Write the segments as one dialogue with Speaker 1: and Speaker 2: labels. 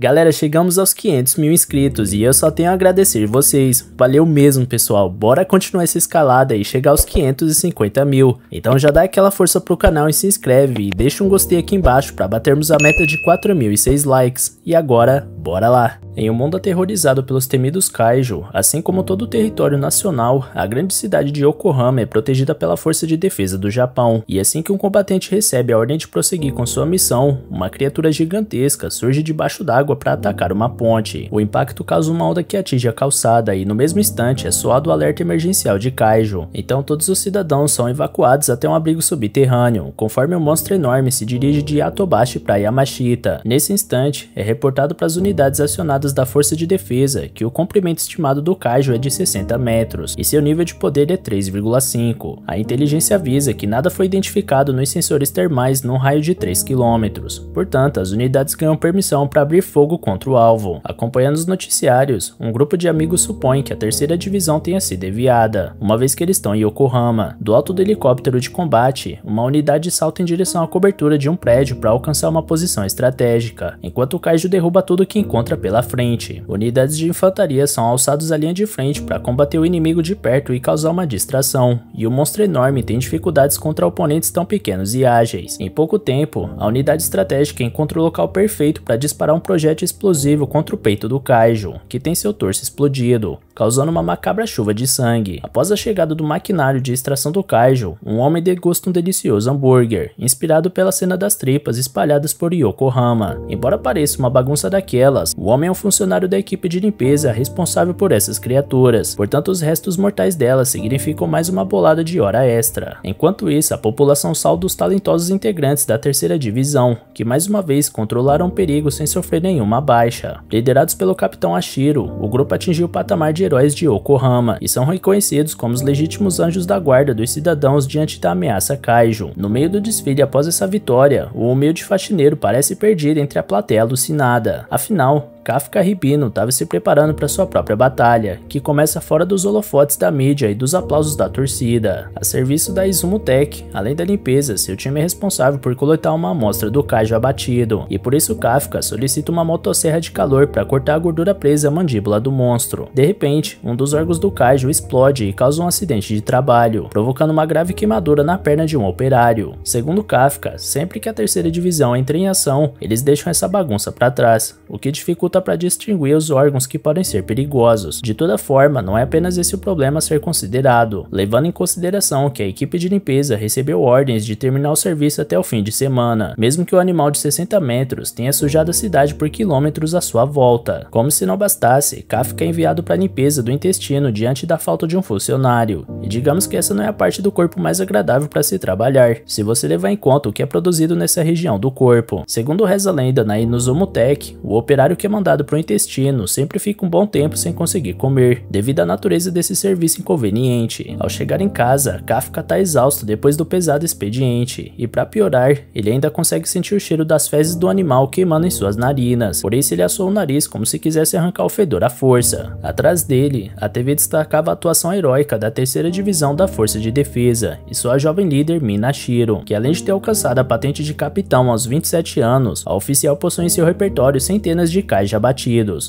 Speaker 1: Galera, chegamos aos 500 mil inscritos e eu só tenho a agradecer vocês. Valeu mesmo, pessoal. Bora continuar essa escalada e chegar aos 550 mil. Então já dá aquela força pro canal e se inscreve. E deixa um gostei aqui embaixo para batermos a meta de 4.006 likes. E agora, bora lá. Em um mundo aterrorizado pelos temidos Kaiju, assim como todo o território nacional, a grande cidade de Yokohama é protegida pela Força de Defesa do Japão, e assim que um combatente recebe a ordem de prosseguir com sua missão, uma criatura gigantesca surge debaixo d'água para atacar uma ponte. O impacto causa uma onda que atinge a calçada e no mesmo instante é soado o alerta emergencial de Kaiju. Então todos os cidadãos são evacuados até um abrigo subterrâneo, conforme um monstro enorme se dirige de Atobashi para Yamashita. Nesse instante, é reportado para as unidades acionadas da Força de Defesa, que o comprimento estimado do Kaiju é de 60 metros, e seu nível de poder é 3,5. A inteligência avisa que nada foi identificado nos sensores termais num raio de 3 km, portanto as unidades ganham permissão para abrir fogo contra o alvo. Acompanhando os noticiários, um grupo de amigos supõe que a terceira divisão tenha sido enviada, uma vez que eles estão em Yokohama. Do alto do helicóptero de combate, uma unidade salta em direção à cobertura de um prédio para alcançar uma posição estratégica, enquanto o Kaiju derruba tudo que encontra pela frente. Unidades de infantaria são alçados à linha de frente para combater o inimigo de perto e causar uma distração, e o monstro enorme tem dificuldades contra oponentes tão pequenos e ágeis. Em pouco tempo, a unidade estratégica encontra o local perfeito para disparar um projétil explosivo contra o peito do Kaiju, que tem seu torso explodido, causando uma macabra chuva de sangue. Após a chegada do maquinário de extração do Kaiju, um homem degusta um delicioso hambúrguer, inspirado pela cena das tripas espalhadas por Yokohama. Embora pareça uma bagunça daquelas, o homem é um funcionário da equipe de limpeza responsável por essas criaturas, portanto os restos mortais delas significam mais uma bolada de hora extra. Enquanto isso, a população salda os talentosos integrantes da terceira divisão, que mais uma vez controlaram o perigo sem sofrer nenhuma baixa. Liderados pelo capitão Ashiro, o grupo atingiu o patamar de heróis de Yokohama e são reconhecidos como os legítimos anjos da guarda dos cidadãos diante da ameaça Kaiju. No meio do desfile após essa vitória, o humilde faxineiro parece perdido entre a plateia alucinada. Afinal, Kafka Ribino estava tá? se preparando para sua própria batalha, que começa fora dos holofotes da mídia e dos aplausos da torcida. A serviço da Izumo Tech, além da limpeza, seu time é responsável por coletar uma amostra do Kaijo abatido, e por isso Kafka solicita uma motosserra de calor para cortar a gordura presa à mandíbula do monstro. De repente, um dos órgãos do Kaijo explode e causa um acidente de trabalho, provocando uma grave queimadura na perna de um operário. Segundo Kafka, sempre que a terceira divisão entra em ação, eles deixam essa bagunça para trás, o que dificulta dificulta para distinguir os órgãos que podem ser perigosos. De toda forma, não é apenas esse o problema a ser considerado, levando em consideração que a equipe de limpeza recebeu ordens de terminar o serviço até o fim de semana, mesmo que o animal de 60 metros tenha sujado a cidade por quilômetros à sua volta. Como se não bastasse, Kafka é enviado para a limpeza do intestino diante da falta de um funcionário. E digamos que essa não é a parte do corpo mais agradável para se trabalhar, se você levar em conta o que é produzido nessa região do corpo. Segundo reza a lenda na Inuzumutec, o operário que mandou é mandado para o intestino, sempre fica um bom tempo sem conseguir comer, devido à natureza desse serviço inconveniente. Ao chegar em casa, Kafka está exausto depois do pesado expediente, e para piorar, ele ainda consegue sentir o cheiro das fezes do animal queimando em suas narinas, por isso ele assou o nariz como se quisesse arrancar o fedor à força. Atrás dele, a TV destacava a atuação heróica da terceira divisão da Força de Defesa e sua jovem líder Minashiro, que além de ter alcançado a patente de capitão aos 27 anos, a oficial possui em seu repertório centenas de caixas já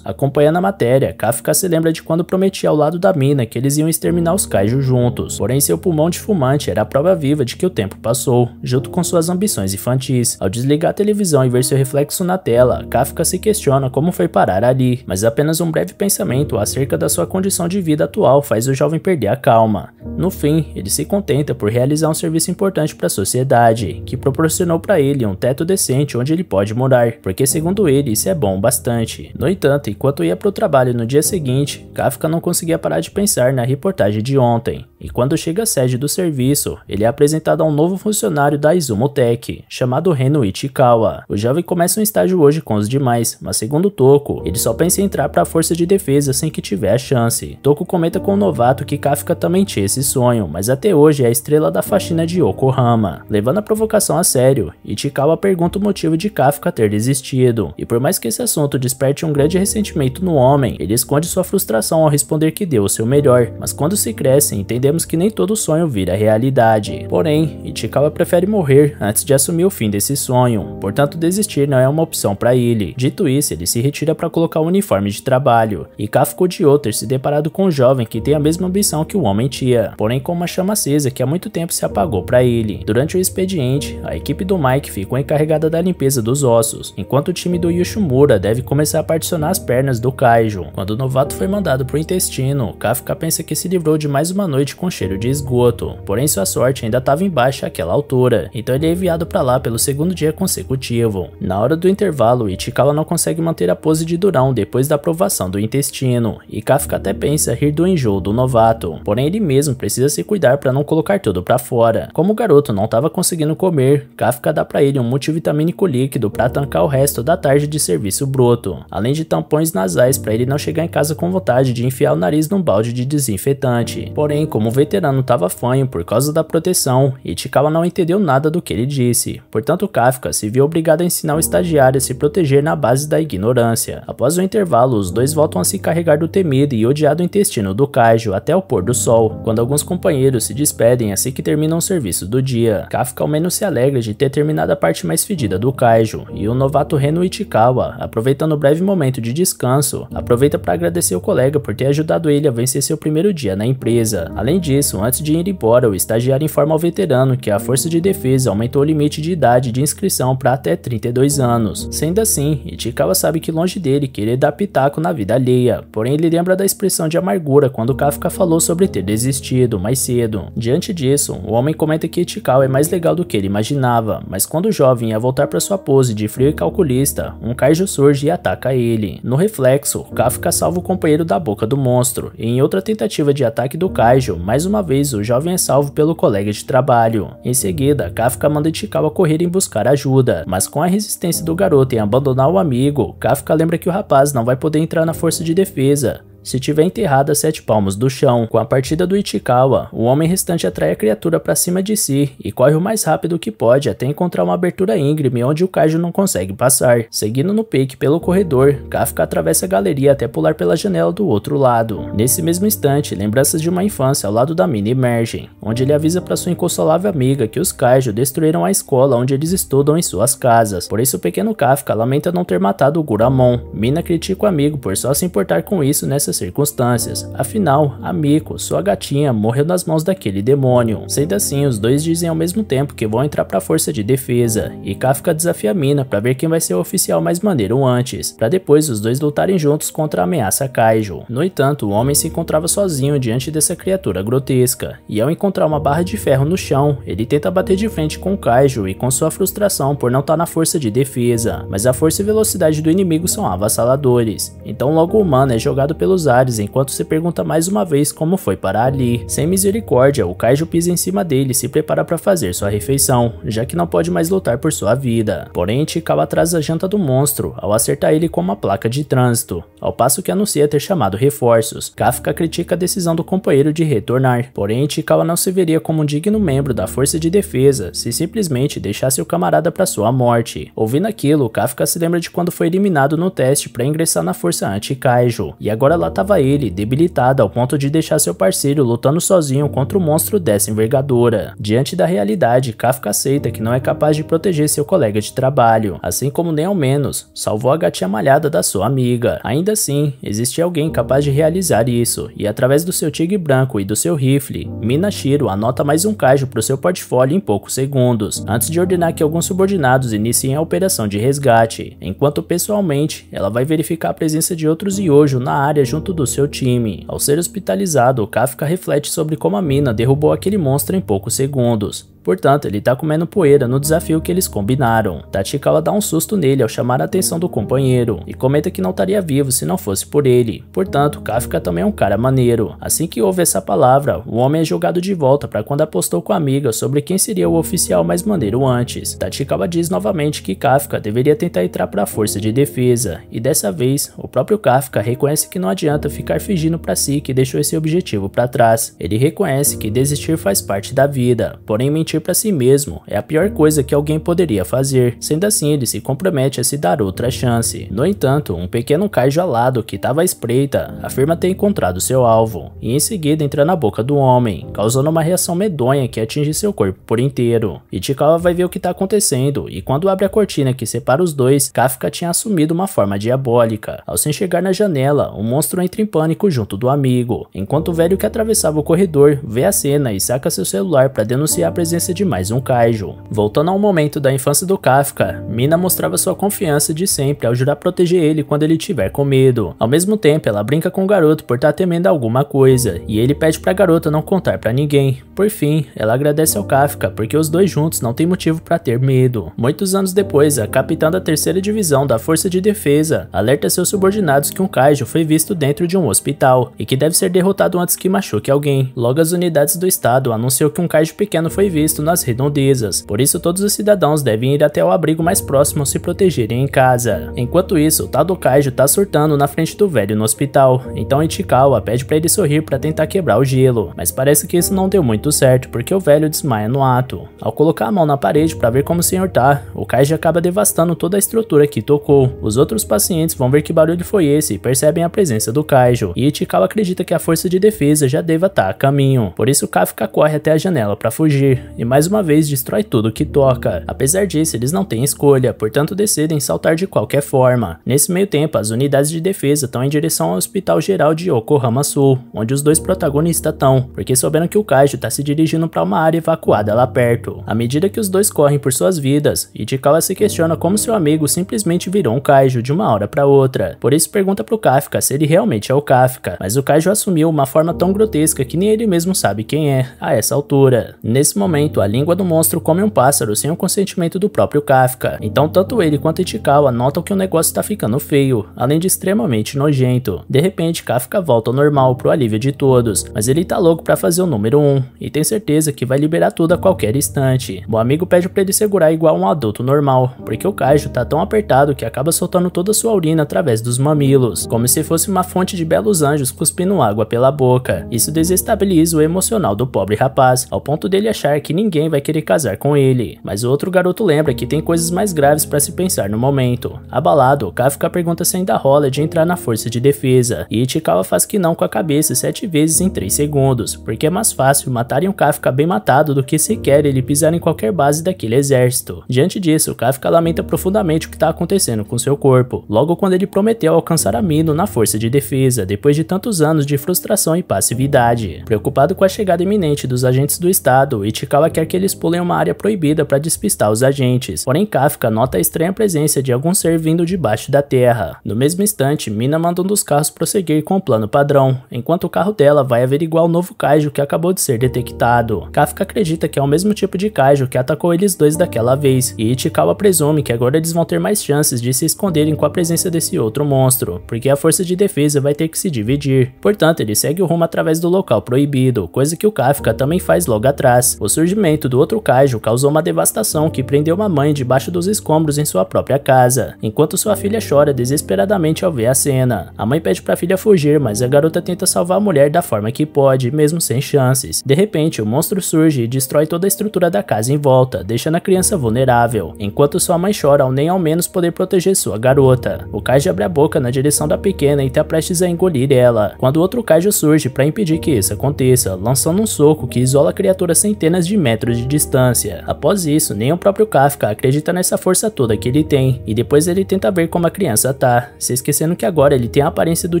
Speaker 1: Acompanhando a matéria, Kafka se lembra de quando prometia ao lado da mina que eles iam exterminar os kaiju juntos, porém seu pulmão de fumante era a prova viva de que o tempo passou, junto com suas ambições infantis. Ao desligar a televisão e ver seu reflexo na tela, Kafka se questiona como foi parar ali, mas apenas um breve pensamento acerca da sua condição de vida atual faz o jovem perder a calma. No fim, ele se contenta por realizar um serviço importante para a sociedade, que proporcionou para ele um teto decente onde ele pode morar, porque segundo ele isso é bom bastante noite. No entanto, enquanto ia para o trabalho no dia seguinte, Kafka não conseguia parar de pensar na reportagem de ontem. E quando chega à sede do serviço, ele é apresentado a um novo funcionário da Izumo Tech, chamado Reno Ichikawa. O jovem começa um estágio hoje com os demais, mas segundo Toko, ele só pensa em entrar para a força de defesa sem que tiver a chance. Toko comenta com o novato que Kafka também tinha esse sonho, mas até hoje é a estrela da faxina de Yokohama. Levando a provocação a sério, Ichikawa pergunta o motivo de Kafka ter desistido. E por mais que esse assunto desperdice desperte um grande ressentimento no homem. Ele esconde sua frustração ao responder que deu o seu melhor, mas quando se cresce, entendemos que nem todo sonho vira realidade. Porém, Ichikawa prefere morrer antes de assumir o fim desse sonho, portanto desistir não é uma opção para ele. Dito isso, ele se retira para colocar o um uniforme de trabalho, e K ficou de ter se deparado com um jovem que tem a mesma ambição que o homem tinha, porém com uma chama acesa que há muito tempo se apagou para ele. Durante o expediente, a equipe do Mike ficou encarregada da limpeza dos ossos, enquanto o time do Yoshimura deve começar a particionar as pernas do Kaiju. Quando o novato foi mandado pro intestino, Kafka pensa que se livrou de mais uma noite com cheiro de esgoto, porém sua sorte ainda estava embaixo àquela altura, então ele é enviado para lá pelo segundo dia consecutivo. Na hora do intervalo, Ichikawa não consegue manter a pose de Durão depois da aprovação do intestino, e Kafka até pensa rir do enjoo do novato, porém ele mesmo precisa se cuidar para não colocar tudo para fora. Como o garoto não estava conseguindo comer, Kafka dá para ele um multivitamínico líquido para tancar o resto da tarde de serviço broto além de tampões nasais para ele não chegar em casa com vontade de enfiar o nariz num balde de desinfetante. Porém, como o veterano estava fanho por causa da proteção, Ichikawa não entendeu nada do que ele disse. Portanto, Kafka se viu obrigado a ensinar o estagiário a se proteger na base da ignorância. Após o intervalo, os dois voltam a se carregar do temido e odiado intestino do Kaijo até o pôr do sol, quando alguns companheiros se despedem assim que terminam o serviço do dia. Kafka ao menos se alegra de ter terminado a parte mais fedida do Kaijo, e o novato Reno Ichikawa, aproveitando breve momento de descanso, aproveita para agradecer o colega por ter ajudado ele a vencer seu primeiro dia na empresa. Além disso, antes de ir embora, o estagiário informa ao veterano que a Força de Defesa aumentou o limite de idade de inscrição para até 32 anos. Sendo assim, Ichikawa sabe que longe dele querer dar pitaco na vida alheia, porém ele lembra da expressão de amargura quando Kafka falou sobre ter desistido mais cedo. Diante disso, o homem comenta que Ichikawa é mais legal do que ele imaginava, mas quando o jovem ia voltar para sua pose de frio e calculista, um kaiju surge e ataca ataca ele. No reflexo, Kafka salva o companheiro da boca do monstro, e em outra tentativa de ataque do Kaijo, mais uma vez o jovem é salvo pelo colega de trabalho. Em seguida, Kafka manda Ichikawa correr em buscar ajuda, mas com a resistência do garoto em abandonar o amigo, Kafka lembra que o rapaz não vai poder entrar na força de defesa, se tiver enterrada a sete palmos do chão, com a partida do Ichikawa, o homem restante atrai a criatura para cima de si e corre o mais rápido que pode até encontrar uma abertura íngreme onde o Kaiju não consegue passar. Seguindo no peito pelo corredor, Kafka atravessa a galeria até pular pela janela do outro lado. Nesse mesmo instante, lembranças de uma infância ao lado da mina emergem, onde ele avisa para sua inconsolável amiga que os Kaiju destruíram a escola onde eles estudam em suas casas. Por isso o pequeno Kafka lamenta não ter matado o Guramon. Mina critica o amigo por só se importar com isso nessa circunstâncias, afinal, a Miko, sua gatinha, morreu nas mãos daquele demônio. Sendo assim, os dois dizem ao mesmo tempo que vão entrar para a força de defesa, e Kafka desafia a Mina para ver quem vai ser o oficial mais maneiro antes, para depois os dois lutarem juntos contra a ameaça Kaiju. No entanto, o homem se encontrava sozinho diante dessa criatura grotesca, e ao encontrar uma barra de ferro no chão, ele tenta bater de frente com o Kaiju e com sua frustração por não estar tá na força de defesa, mas a força e velocidade do inimigo são avassaladores, então logo o humano é jogado pelos os ares enquanto se pergunta mais uma vez como foi para ali. Sem misericórdia, o Kaiju pisa em cima dele e se prepara para fazer sua refeição, já que não pode mais lutar por sua vida. Porém, Chikawa traz a janta do monstro, ao acertar ele com uma placa de trânsito, ao passo que anuncia ter chamado reforços. Kafka critica a decisão do companheiro de retornar, porém Chikawa não se veria como um digno membro da força de defesa se simplesmente deixasse o camarada para sua morte. Ouvindo aquilo, Kafka se lembra de quando foi eliminado no teste para ingressar na força anti-Kaiju, e agora lá estava ele, debilitado ao ponto de deixar seu parceiro lutando sozinho contra o monstro dessa envergadura. Diante da realidade, Kafka aceita que não é capaz de proteger seu colega de trabalho, assim como nem ao menos salvou a gatinha malhada da sua amiga. Ainda assim, existe alguém capaz de realizar isso, e através do seu tigre branco e do seu rifle, Minashiro anota mais um cajo para o seu portfólio em poucos segundos, antes de ordenar que alguns subordinados iniciem a operação de resgate, enquanto pessoalmente ela vai verificar a presença de outros Yojo na área junto do seu time. Ao ser hospitalizado, Kafka reflete sobre como a mina derrubou aquele monstro em poucos segundos. Portanto, ele tá comendo poeira no desafio que eles combinaram. Tachikawa dá um susto nele ao chamar a atenção do companheiro e comenta que não estaria vivo se não fosse por ele. Portanto, Kafka também é um cara maneiro. Assim que ouve essa palavra, o homem é jogado de volta para quando apostou com a amiga sobre quem seria o oficial mais maneiro antes. Tachikawa diz novamente que Kafka deveria tentar entrar para a força de defesa, e dessa vez, o próprio Kafka reconhece que não adianta ficar fingindo para si que deixou esse objetivo para trás. Ele reconhece que desistir faz parte da vida, porém mentir mentir para si mesmo é a pior coisa que alguém poderia fazer, sendo assim ele se compromete a se dar outra chance. No entanto, um pequeno caio alado que estava à espreita afirma ter encontrado seu alvo, e em seguida entra na boca do homem, causando uma reação medonha que atinge seu corpo por inteiro. Ichikawa vai ver o que está acontecendo, e quando abre a cortina que separa os dois, Kafka tinha assumido uma forma diabólica. Ao se enxergar na janela, o monstro entra em pânico junto do amigo, enquanto o velho que atravessava o corredor vê a cena e saca seu celular para denunciar a presença de mais um kaiju. Voltando ao momento da infância do Kafka, Mina mostrava sua confiança de sempre ao jurar proteger ele quando ele tiver com medo. Ao mesmo tempo, ela brinca com o garoto por estar tá temendo alguma coisa, e ele pede pra garota não contar para ninguém. Por fim, ela agradece ao Kafka porque os dois juntos não têm motivo para ter medo. Muitos anos depois, a capitã da terceira divisão da Força de Defesa alerta seus subordinados que um kaiju foi visto dentro de um hospital e que deve ser derrotado antes que machuque alguém. Logo, as unidades do estado anunciam que um kaiju pequeno foi visto visto nas redondezas. Por isso, todos os cidadãos devem ir até o abrigo mais próximo se protegerem em casa. Enquanto isso, o tal do Kaijo tá surtando na frente do velho no hospital, então Ichikawa pede para ele sorrir para tentar quebrar o gelo, mas parece que isso não deu muito certo porque o velho desmaia no ato. Ao colocar a mão na parede para ver como o senhor tá, o Kaijo acaba devastando toda a estrutura que tocou. Os outros pacientes vão ver que barulho foi esse e percebem a presença do Kaijo, e Ichikawa acredita que a força de defesa já deva estar tá a caminho, por isso Kafka corre até a janela para fugir, e mais uma vez destrói tudo que toca. Apesar disso, eles não têm escolha, portanto decidem saltar de qualquer forma. Nesse meio tempo, as unidades de defesa estão em direção ao Hospital Geral de Yokohama Sul, onde os dois protagonistas estão, porque souberam que o Kaiju está se dirigindo para uma área evacuada lá perto. À medida que os dois correm por suas vidas, Ichikawa se questiona como seu amigo simplesmente virou um Kaiju de uma hora para outra. Por isso pergunta pro Kafka se ele realmente é o Kafka, mas o Kaiju assumiu uma forma tão grotesca que nem ele mesmo sabe quem é a essa altura. Nesse momento, momento, a língua do monstro come um pássaro sem o consentimento do próprio Kafka, então tanto ele quanto Itikawa notam que o negócio tá ficando feio, além de extremamente nojento. De repente, Kafka volta ao normal pro alívio de todos, mas ele tá louco pra fazer o número 1, um, e tem certeza que vai liberar tudo a qualquer instante. O amigo pede pra ele segurar igual um adulto normal, porque o Kaijo tá tão apertado que acaba soltando toda sua urina através dos mamilos, como se fosse uma fonte de belos anjos cuspindo água pela boca. Isso desestabiliza o emocional do pobre rapaz, ao ponto dele achar que ninguém vai querer casar com ele. Mas o outro garoto lembra que tem coisas mais graves para se pensar no momento. Abalado, Kafka pergunta se ainda rola de entrar na força de defesa, e Ichikawa faz que não com a cabeça sete vezes em três segundos, porque é mais fácil matarem um Kafka bem matado do que sequer ele pisar em qualquer base daquele exército. Diante disso, Kafka lamenta profundamente o que está acontecendo com seu corpo, logo quando ele prometeu alcançar a Mino na força de defesa, depois de tantos anos de frustração e passividade. Preocupado com a chegada iminente dos agentes do Estado, Ichikawa quer que eles pulem uma área proibida para despistar os agentes, porém Kafka nota a estranha presença de algum ser vindo debaixo da terra. No mesmo instante, Mina manda um dos carros prosseguir com o plano padrão, enquanto o carro dela vai averiguar o novo kaiju que acabou de ser detectado. Kafka acredita que é o mesmo tipo de kaiju que atacou eles dois daquela vez, e Ichikawa presume que agora eles vão ter mais chances de se esconderem com a presença desse outro monstro, porque a força de defesa vai ter que se dividir. Portanto, ele segue o rumo através do local proibido, coisa que o Kafka também faz logo atrás. O surgimento surgimento do outro kaiju causou uma devastação que prendeu uma mãe debaixo dos escombros em sua própria casa, enquanto sua filha chora desesperadamente ao ver a cena. A mãe pede para a filha fugir, mas a garota tenta salvar a mulher da forma que pode, mesmo sem chances. De repente, o monstro surge e destrói toda a estrutura da casa em volta, deixando a criança vulnerável, enquanto sua mãe chora ao nem ao menos poder proteger sua garota. O kaiju abre a boca na direção da pequena e está prestes a engolir ela, quando outro kaiju surge para impedir que isso aconteça, lançando um soco que isola a criatura centenas de metros de distância. Após isso, nem o próprio Kafka acredita nessa força toda que ele tem, e depois ele tenta ver como a criança tá, se esquecendo que agora ele tem a aparência do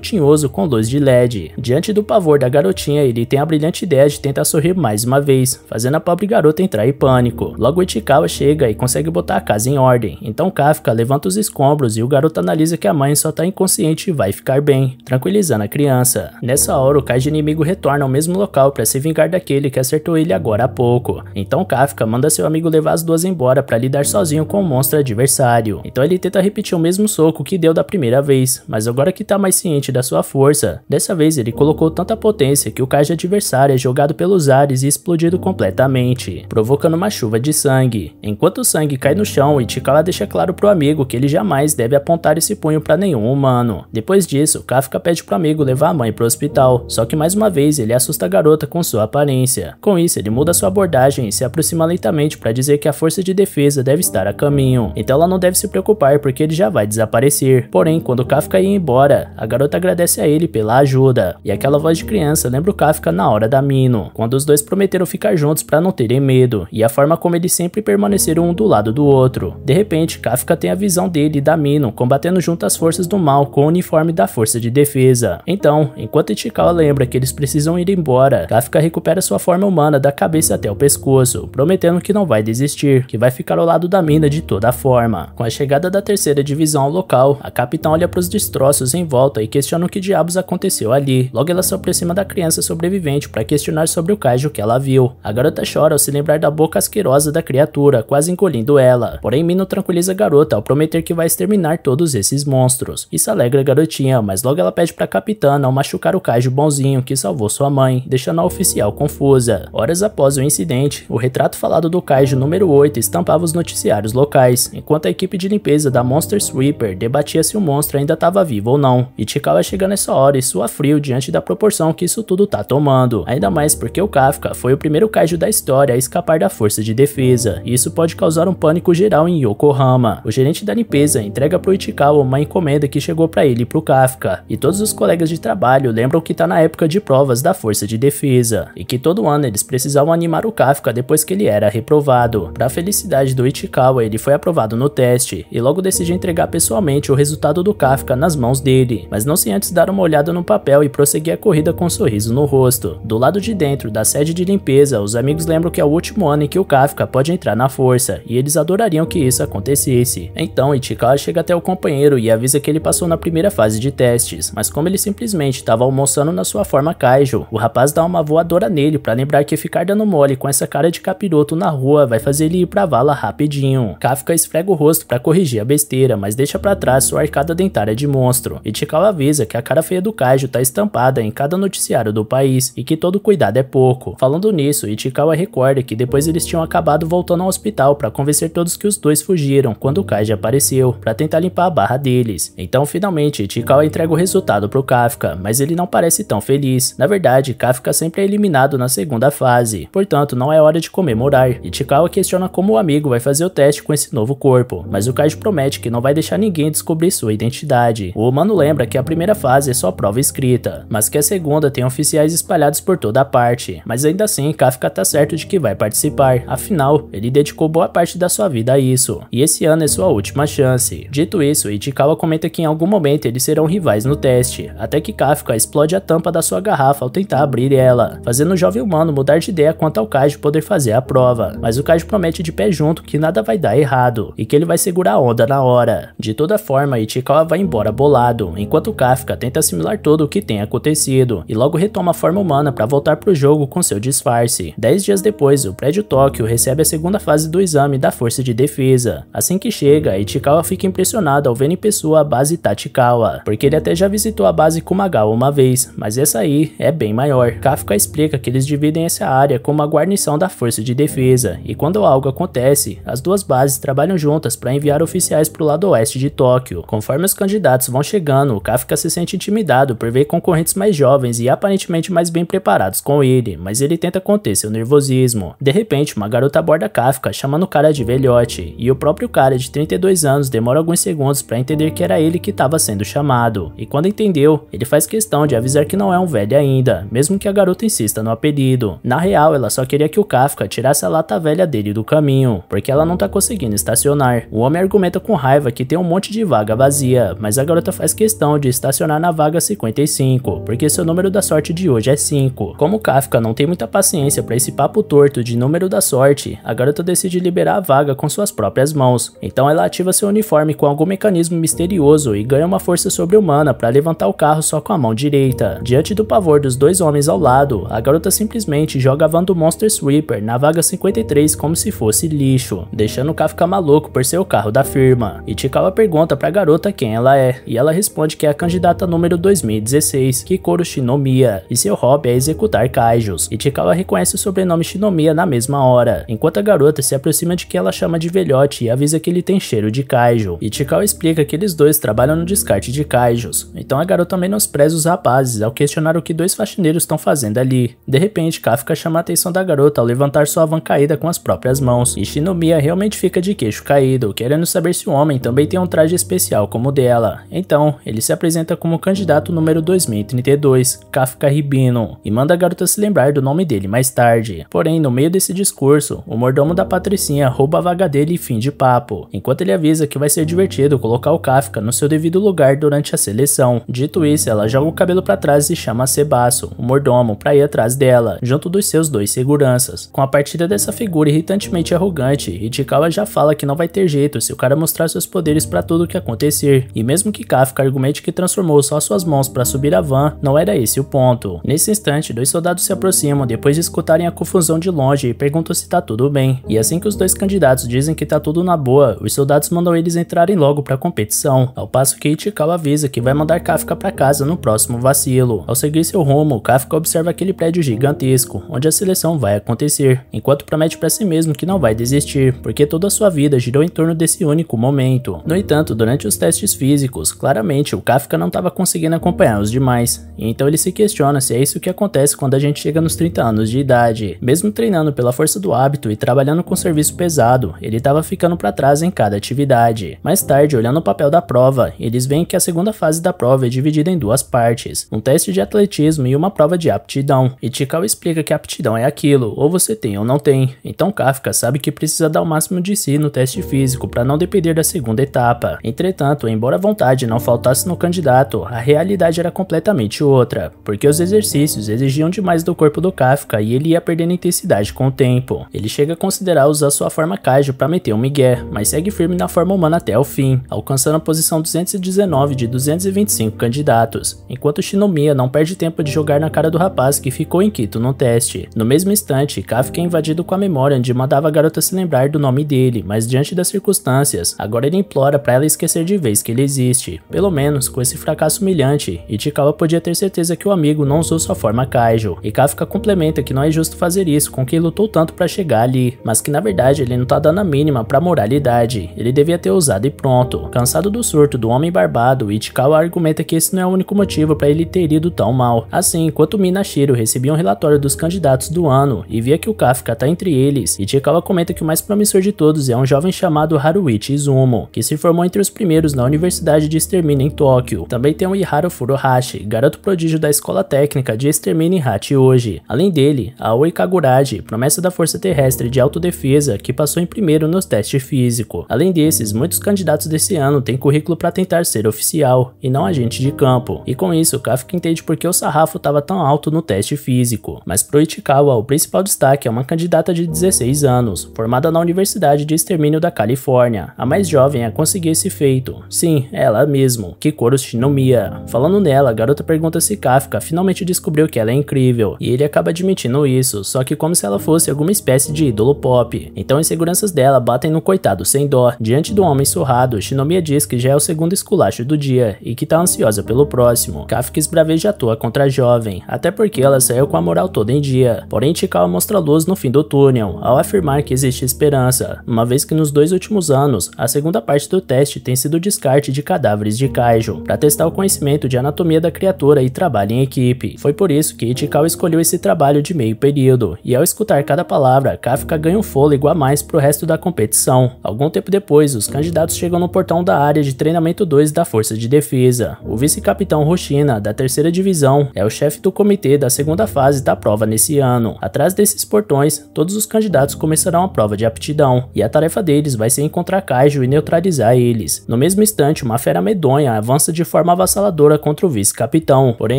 Speaker 1: tinhoso com luz de LED. Diante do pavor da garotinha, ele tem a brilhante ideia de tentar sorrir mais uma vez, fazendo a pobre garota entrar em pânico. Logo Ichikawa chega e consegue botar a casa em ordem, então Kafka levanta os escombros e o garoto analisa que a mãe só tá inconsciente e vai ficar bem, tranquilizando a criança. Nessa hora, o de inimigo retorna ao mesmo local para se vingar daquele que acertou ele agora há pouco. Então Kafka manda seu amigo levar as duas embora para lidar sozinho com o monstro adversário. Então ele tenta repetir o mesmo soco que deu da primeira vez, mas agora que tá mais ciente da sua força, dessa vez ele colocou tanta potência que o card adversário é jogado pelos ares e explodido completamente, provocando uma chuva de sangue. Enquanto o sangue cai no chão, Itikala deixa claro pro amigo que ele jamais deve apontar esse punho para nenhum humano. Depois disso, Kafka pede pro amigo levar a mãe pro hospital, só que mais uma vez ele assusta a garota com sua aparência. Com isso, ele muda sua abordagem viagem e se aproxima lentamente para dizer que a força de defesa deve estar a caminho. Então ela não deve se preocupar porque ele já vai desaparecer. Porém, quando Kafka ia embora, a garota agradece a ele pela ajuda. E aquela voz de criança lembra o Kafka na hora da Mino, quando os dois prometeram ficar juntos para não terem medo, e a forma como eles sempre permaneceram um do lado do outro. De repente, Kafka tem a visão dele e da Mino combatendo junto as forças do mal com o uniforme da força de defesa. Então, enquanto Ichikawa lembra que eles precisam ir embora, Kafka recupera sua forma humana da cabeça até o pescoço pescoço, prometendo que não vai desistir, que vai ficar ao lado da mina de toda forma. Com a chegada da terceira divisão ao local, a capitã olha para os destroços em volta e questiona o que diabos aconteceu ali. Logo ela se aproxima da criança sobrevivente para questionar sobre o Kaiju que ela viu. A garota chora ao se lembrar da boca asquerosa da criatura, quase engolindo ela. Porém, Mino tranquiliza a garota ao prometer que vai exterminar todos esses monstros. Isso alegra a garotinha, mas logo ela pede para a capitã não machucar o Kaiju bonzinho que salvou sua mãe, deixando a oficial confusa. Horas após o incidente, o retrato falado do Kaiju número 8 estampava os noticiários locais, enquanto a equipe de limpeza da Monster Sweeper debatia se o monstro ainda estava vivo ou não, e Chikawa chega nessa hora e sua frio diante da proporção que isso tudo tá tomando, ainda mais porque o Kafka foi o primeiro Kaiju da história a escapar da força de defesa, e isso pode causar um pânico geral em Yokohama. O gerente da limpeza entrega pro Ichikawa uma encomenda que chegou para ele e pro Kafka, e todos os colegas de trabalho lembram que tá na época de provas da força de defesa, e que todo ano eles precisavam animar o Kafka gráfica depois que ele era reprovado. Para felicidade do Ichikawa, ele foi aprovado no teste e logo decidiu entregar pessoalmente o resultado do Kafka nas mãos dele, mas não sem antes dar uma olhada no papel e prosseguir a corrida com um sorriso no rosto. Do lado de dentro da sede de limpeza, os amigos lembram que é o último ano em que o Kafka pode entrar na força e eles adorariam que isso acontecesse. Então, Ichikawa chega até o companheiro e avisa que ele passou na primeira fase de testes, mas como ele simplesmente estava almoçando na sua forma Kaijo, o rapaz dá uma voadora nele para lembrar que ficar dando mole com essa essa cara de capiroto na rua vai fazer ele ir pra vala rapidinho. Kafka esfrega o rosto para corrigir a besteira, mas deixa para trás sua arcada dentária de monstro. Ichikawa avisa que a cara feia do Kaiju tá estampada em cada noticiário do país e que todo cuidado é pouco. Falando nisso, Ichikawa recorda que depois eles tinham acabado voltando ao hospital para convencer todos que os dois fugiram quando o Kaiju apareceu, para tentar limpar a barra deles. Então, finalmente, Ichikawa entrega o resultado pro Kafka, mas ele não parece tão feliz. Na verdade, Kafka sempre é eliminado na segunda fase, portanto, não é hora de comemorar. Ichikawa questiona como o amigo vai fazer o teste com esse novo corpo, mas o Kaiju promete que não vai deixar ninguém descobrir sua identidade. O humano lembra que a primeira fase é só prova escrita, mas que a segunda tem oficiais espalhados por toda a parte. Mas ainda assim, Kafka tá certo de que vai participar, afinal, ele dedicou boa parte da sua vida a isso, e esse ano é sua última chance. Dito isso, Ichikawa comenta que em algum momento eles serão rivais no teste, até que Kafka explode a tampa da sua garrafa ao tentar abrir ela, fazendo o jovem humano mudar de ideia quanto ao Kaiju poder fazer a prova, mas o Kaiju promete de pé junto que nada vai dar errado e que ele vai segurar a onda na hora. De toda forma, Ichikawa vai embora bolado, enquanto Kafka tenta assimilar tudo o que tem acontecido e logo retoma a forma humana para voltar pro jogo com seu disfarce. Dez dias depois, o prédio Tóquio recebe a segunda fase do exame da Força de Defesa. Assim que chega, Ichikawa fica impressionado ao ver em pessoa a base Tachikawa, porque ele até já visitou a base Kumagawa uma vez, mas essa aí é bem maior. Kafka explica que eles dividem essa área como a guarnição da força de defesa, e quando algo acontece, as duas bases trabalham juntas para enviar oficiais para o lado oeste de Tóquio. Conforme os candidatos vão chegando, o Kafka se sente intimidado por ver concorrentes mais jovens e aparentemente mais bem preparados com ele, mas ele tenta conter seu nervosismo. De repente, uma garota aborda Kafka, chamando o cara de velhote, e o próprio cara de 32 anos demora alguns segundos para entender que era ele que estava sendo chamado. E quando entendeu, ele faz questão de avisar que não é um velho ainda, mesmo que a garota insista no apelido. Na real, ela só queria que o Kafka tirasse a lata velha dele do caminho, porque ela não tá conseguindo estacionar. O homem argumenta com raiva que tem um monte de vaga vazia, mas a garota faz questão de estacionar na vaga 55, porque seu número da sorte de hoje é 5. Como Kafka não tem muita paciência para esse papo torto de número da sorte, a garota decide liberar a vaga com suas próprias mãos. Então ela ativa seu uniforme com algum mecanismo misterioso e ganha uma força sobre-humana para levantar o carro só com a mão direita. Diante do pavor dos dois homens ao lado, a garota simplesmente joga a van do Monster Reaper na vaga 53 como se fosse lixo, deixando Kafka maluco por ser o carro da firma. Ichikawa pergunta pra garota quem ela é, e ela responde que é a candidata número 2016, Kikoro Shinomiya, e seu hobby é executar kaijus. Ichikawa reconhece o sobrenome Shinomiya na mesma hora, enquanto a garota se aproxima de quem ela chama de velhote e avisa que ele tem cheiro de kaiju. Ichikawa explica que eles dois trabalham no descarte de kaijus, então a garota menospreza os rapazes ao questionar o que dois faxineiros estão fazendo ali. De repente, Kafka chama a atenção da garota luta ao levantar sua van caída com as próprias mãos, e Shinomiya realmente fica de queixo caído, querendo saber se o homem também tem um traje especial como o dela. Então, ele se apresenta como candidato número 2032, Kafka Ribino, e manda a garota se lembrar do nome dele mais tarde. Porém, no meio desse discurso, o mordomo da Patricinha rouba a vaga dele e fim de papo, enquanto ele avisa que vai ser divertido colocar o Kafka no seu devido lugar durante a seleção. Dito isso, ela joga o cabelo para trás e chama Sebasso, o mordomo, para ir atrás dela, junto dos seus dois seguranças crianças. Com a partida dessa figura irritantemente arrogante, Ichikawa já fala que não vai ter jeito se o cara mostrar seus poderes para tudo o que acontecer, e mesmo que Kafka argumente que transformou só suas mãos para subir a van, não era esse o ponto. Nesse instante, dois soldados se aproximam depois de escutarem a confusão de longe e perguntam se tá tudo bem. E assim que os dois candidatos dizem que tá tudo na boa, os soldados mandam eles entrarem logo pra competição, ao passo que Ichikawa avisa que vai mandar Kafka para casa no próximo vacilo. Ao seguir seu rumo, Kafka observa aquele prédio gigantesco, onde a seleção vai acontecer acontecer, enquanto promete para si mesmo que não vai desistir, porque toda a sua vida girou em torno desse único momento. No entanto, durante os testes físicos, claramente o Kafka não estava conseguindo acompanhar os demais, e então ele se questiona se é isso que acontece quando a gente chega nos 30 anos de idade. Mesmo treinando pela força do hábito e trabalhando com serviço pesado, ele estava ficando para trás em cada atividade. Mais tarde, olhando o papel da prova, eles veem que a segunda fase da prova é dividida em duas partes, um teste de atletismo e uma prova de aptidão. E Tikal explica que aptidão é aquilo, ou você tem ou não tem. Então Kafka sabe que precisa dar o máximo de si no teste físico para não depender da segunda etapa. Entretanto, embora a vontade não faltasse no candidato, a realidade era completamente outra, porque os exercícios exigiam demais do corpo do Kafka e ele ia perdendo intensidade com o tempo. Ele chega a considerar usar sua forma Kaiju para meter um migué, mas segue firme na forma humana até o fim, alcançando a posição 219 de 225 candidatos, enquanto Shinomiya não perde tempo de jogar na cara do rapaz que ficou inquieto no teste. No mesmo instante, instante, K fica é invadido com a memória onde mandava a garota se lembrar do nome dele, mas diante das circunstâncias, agora ele implora para ela esquecer de vez que ele existe, pelo menos com esse fracasso humilhante, Ichikawa podia ter certeza que o amigo não usou sua forma Kaijo, e Kafka complementa que não é justo fazer isso com quem lutou tanto para chegar ali, mas que na verdade ele não tá dando a mínima pra moralidade, ele devia ter usado e pronto. Cansado do surto do homem barbado, Ichikawa argumenta que esse não é o único motivo para ele ter ido tão mal. Assim, enquanto Minashiro recebia um relatório dos candidatos do ano, e via que o Kafka tá entre eles, e comenta que o mais promissor de todos é um jovem chamado Haruichi Izumo, que se formou entre os primeiros na Universidade de Extermínio em Tóquio. Também tem o Ihara Furuhashi, garoto prodígio da Escola Técnica de Extermínio em hoje Além dele, Aoi Kaguraji, promessa da Força Terrestre de Autodefesa, que passou em primeiro nos testes físicos. Além desses, muitos candidatos desse ano têm currículo para tentar ser oficial, e não agente de campo. E com isso, Kafka entende por que o sarrafo estava tão alto no teste físico. Mas pro Ichikawa, o principal principal destaque é uma candidata de 16 anos, formada na Universidade de Extermínio da Califórnia, a mais jovem a conseguir esse feito. Sim, ela mesmo, Kikoro Shinomiya. Falando nela, a garota pergunta se Kafka finalmente descobriu que ela é incrível, e ele acaba admitindo isso, só que como se ela fosse alguma espécie de ídolo pop. Então inseguranças dela batem no coitado sem dó. Diante do homem surrado, Shinomiya diz que já é o segundo esculacho do dia, e que tá ansiosa pelo próximo. Kafka esbraveja à toa contra a jovem, até porque ela saiu com a moral toda em dia. Porém, Chikawa mostra luz no fim do túnel, ao afirmar que existe esperança, uma vez que nos dois últimos anos, a segunda parte do teste tem sido o descarte de cadáveres de Kaiju, para testar o conhecimento de anatomia da criatura e trabalho em equipe. Foi por isso que Ichikawa escolheu esse trabalho de meio período, e ao escutar cada palavra, Kafka ganha um fôlego a mais para o resto da competição. Algum tempo depois, os candidatos chegam no portão da área de treinamento 2 da Força de Defesa. O vice-capitão Roshina, da terceira divisão, é o chefe do comitê da segunda fase da prova nesse ano. Atrás desses portões, todos os candidatos começarão a prova de aptidão, e a tarefa deles vai ser encontrar Kaiju e neutralizar eles. No mesmo instante, uma fera medonha avança de forma avassaladora contra o vice-capitão, porém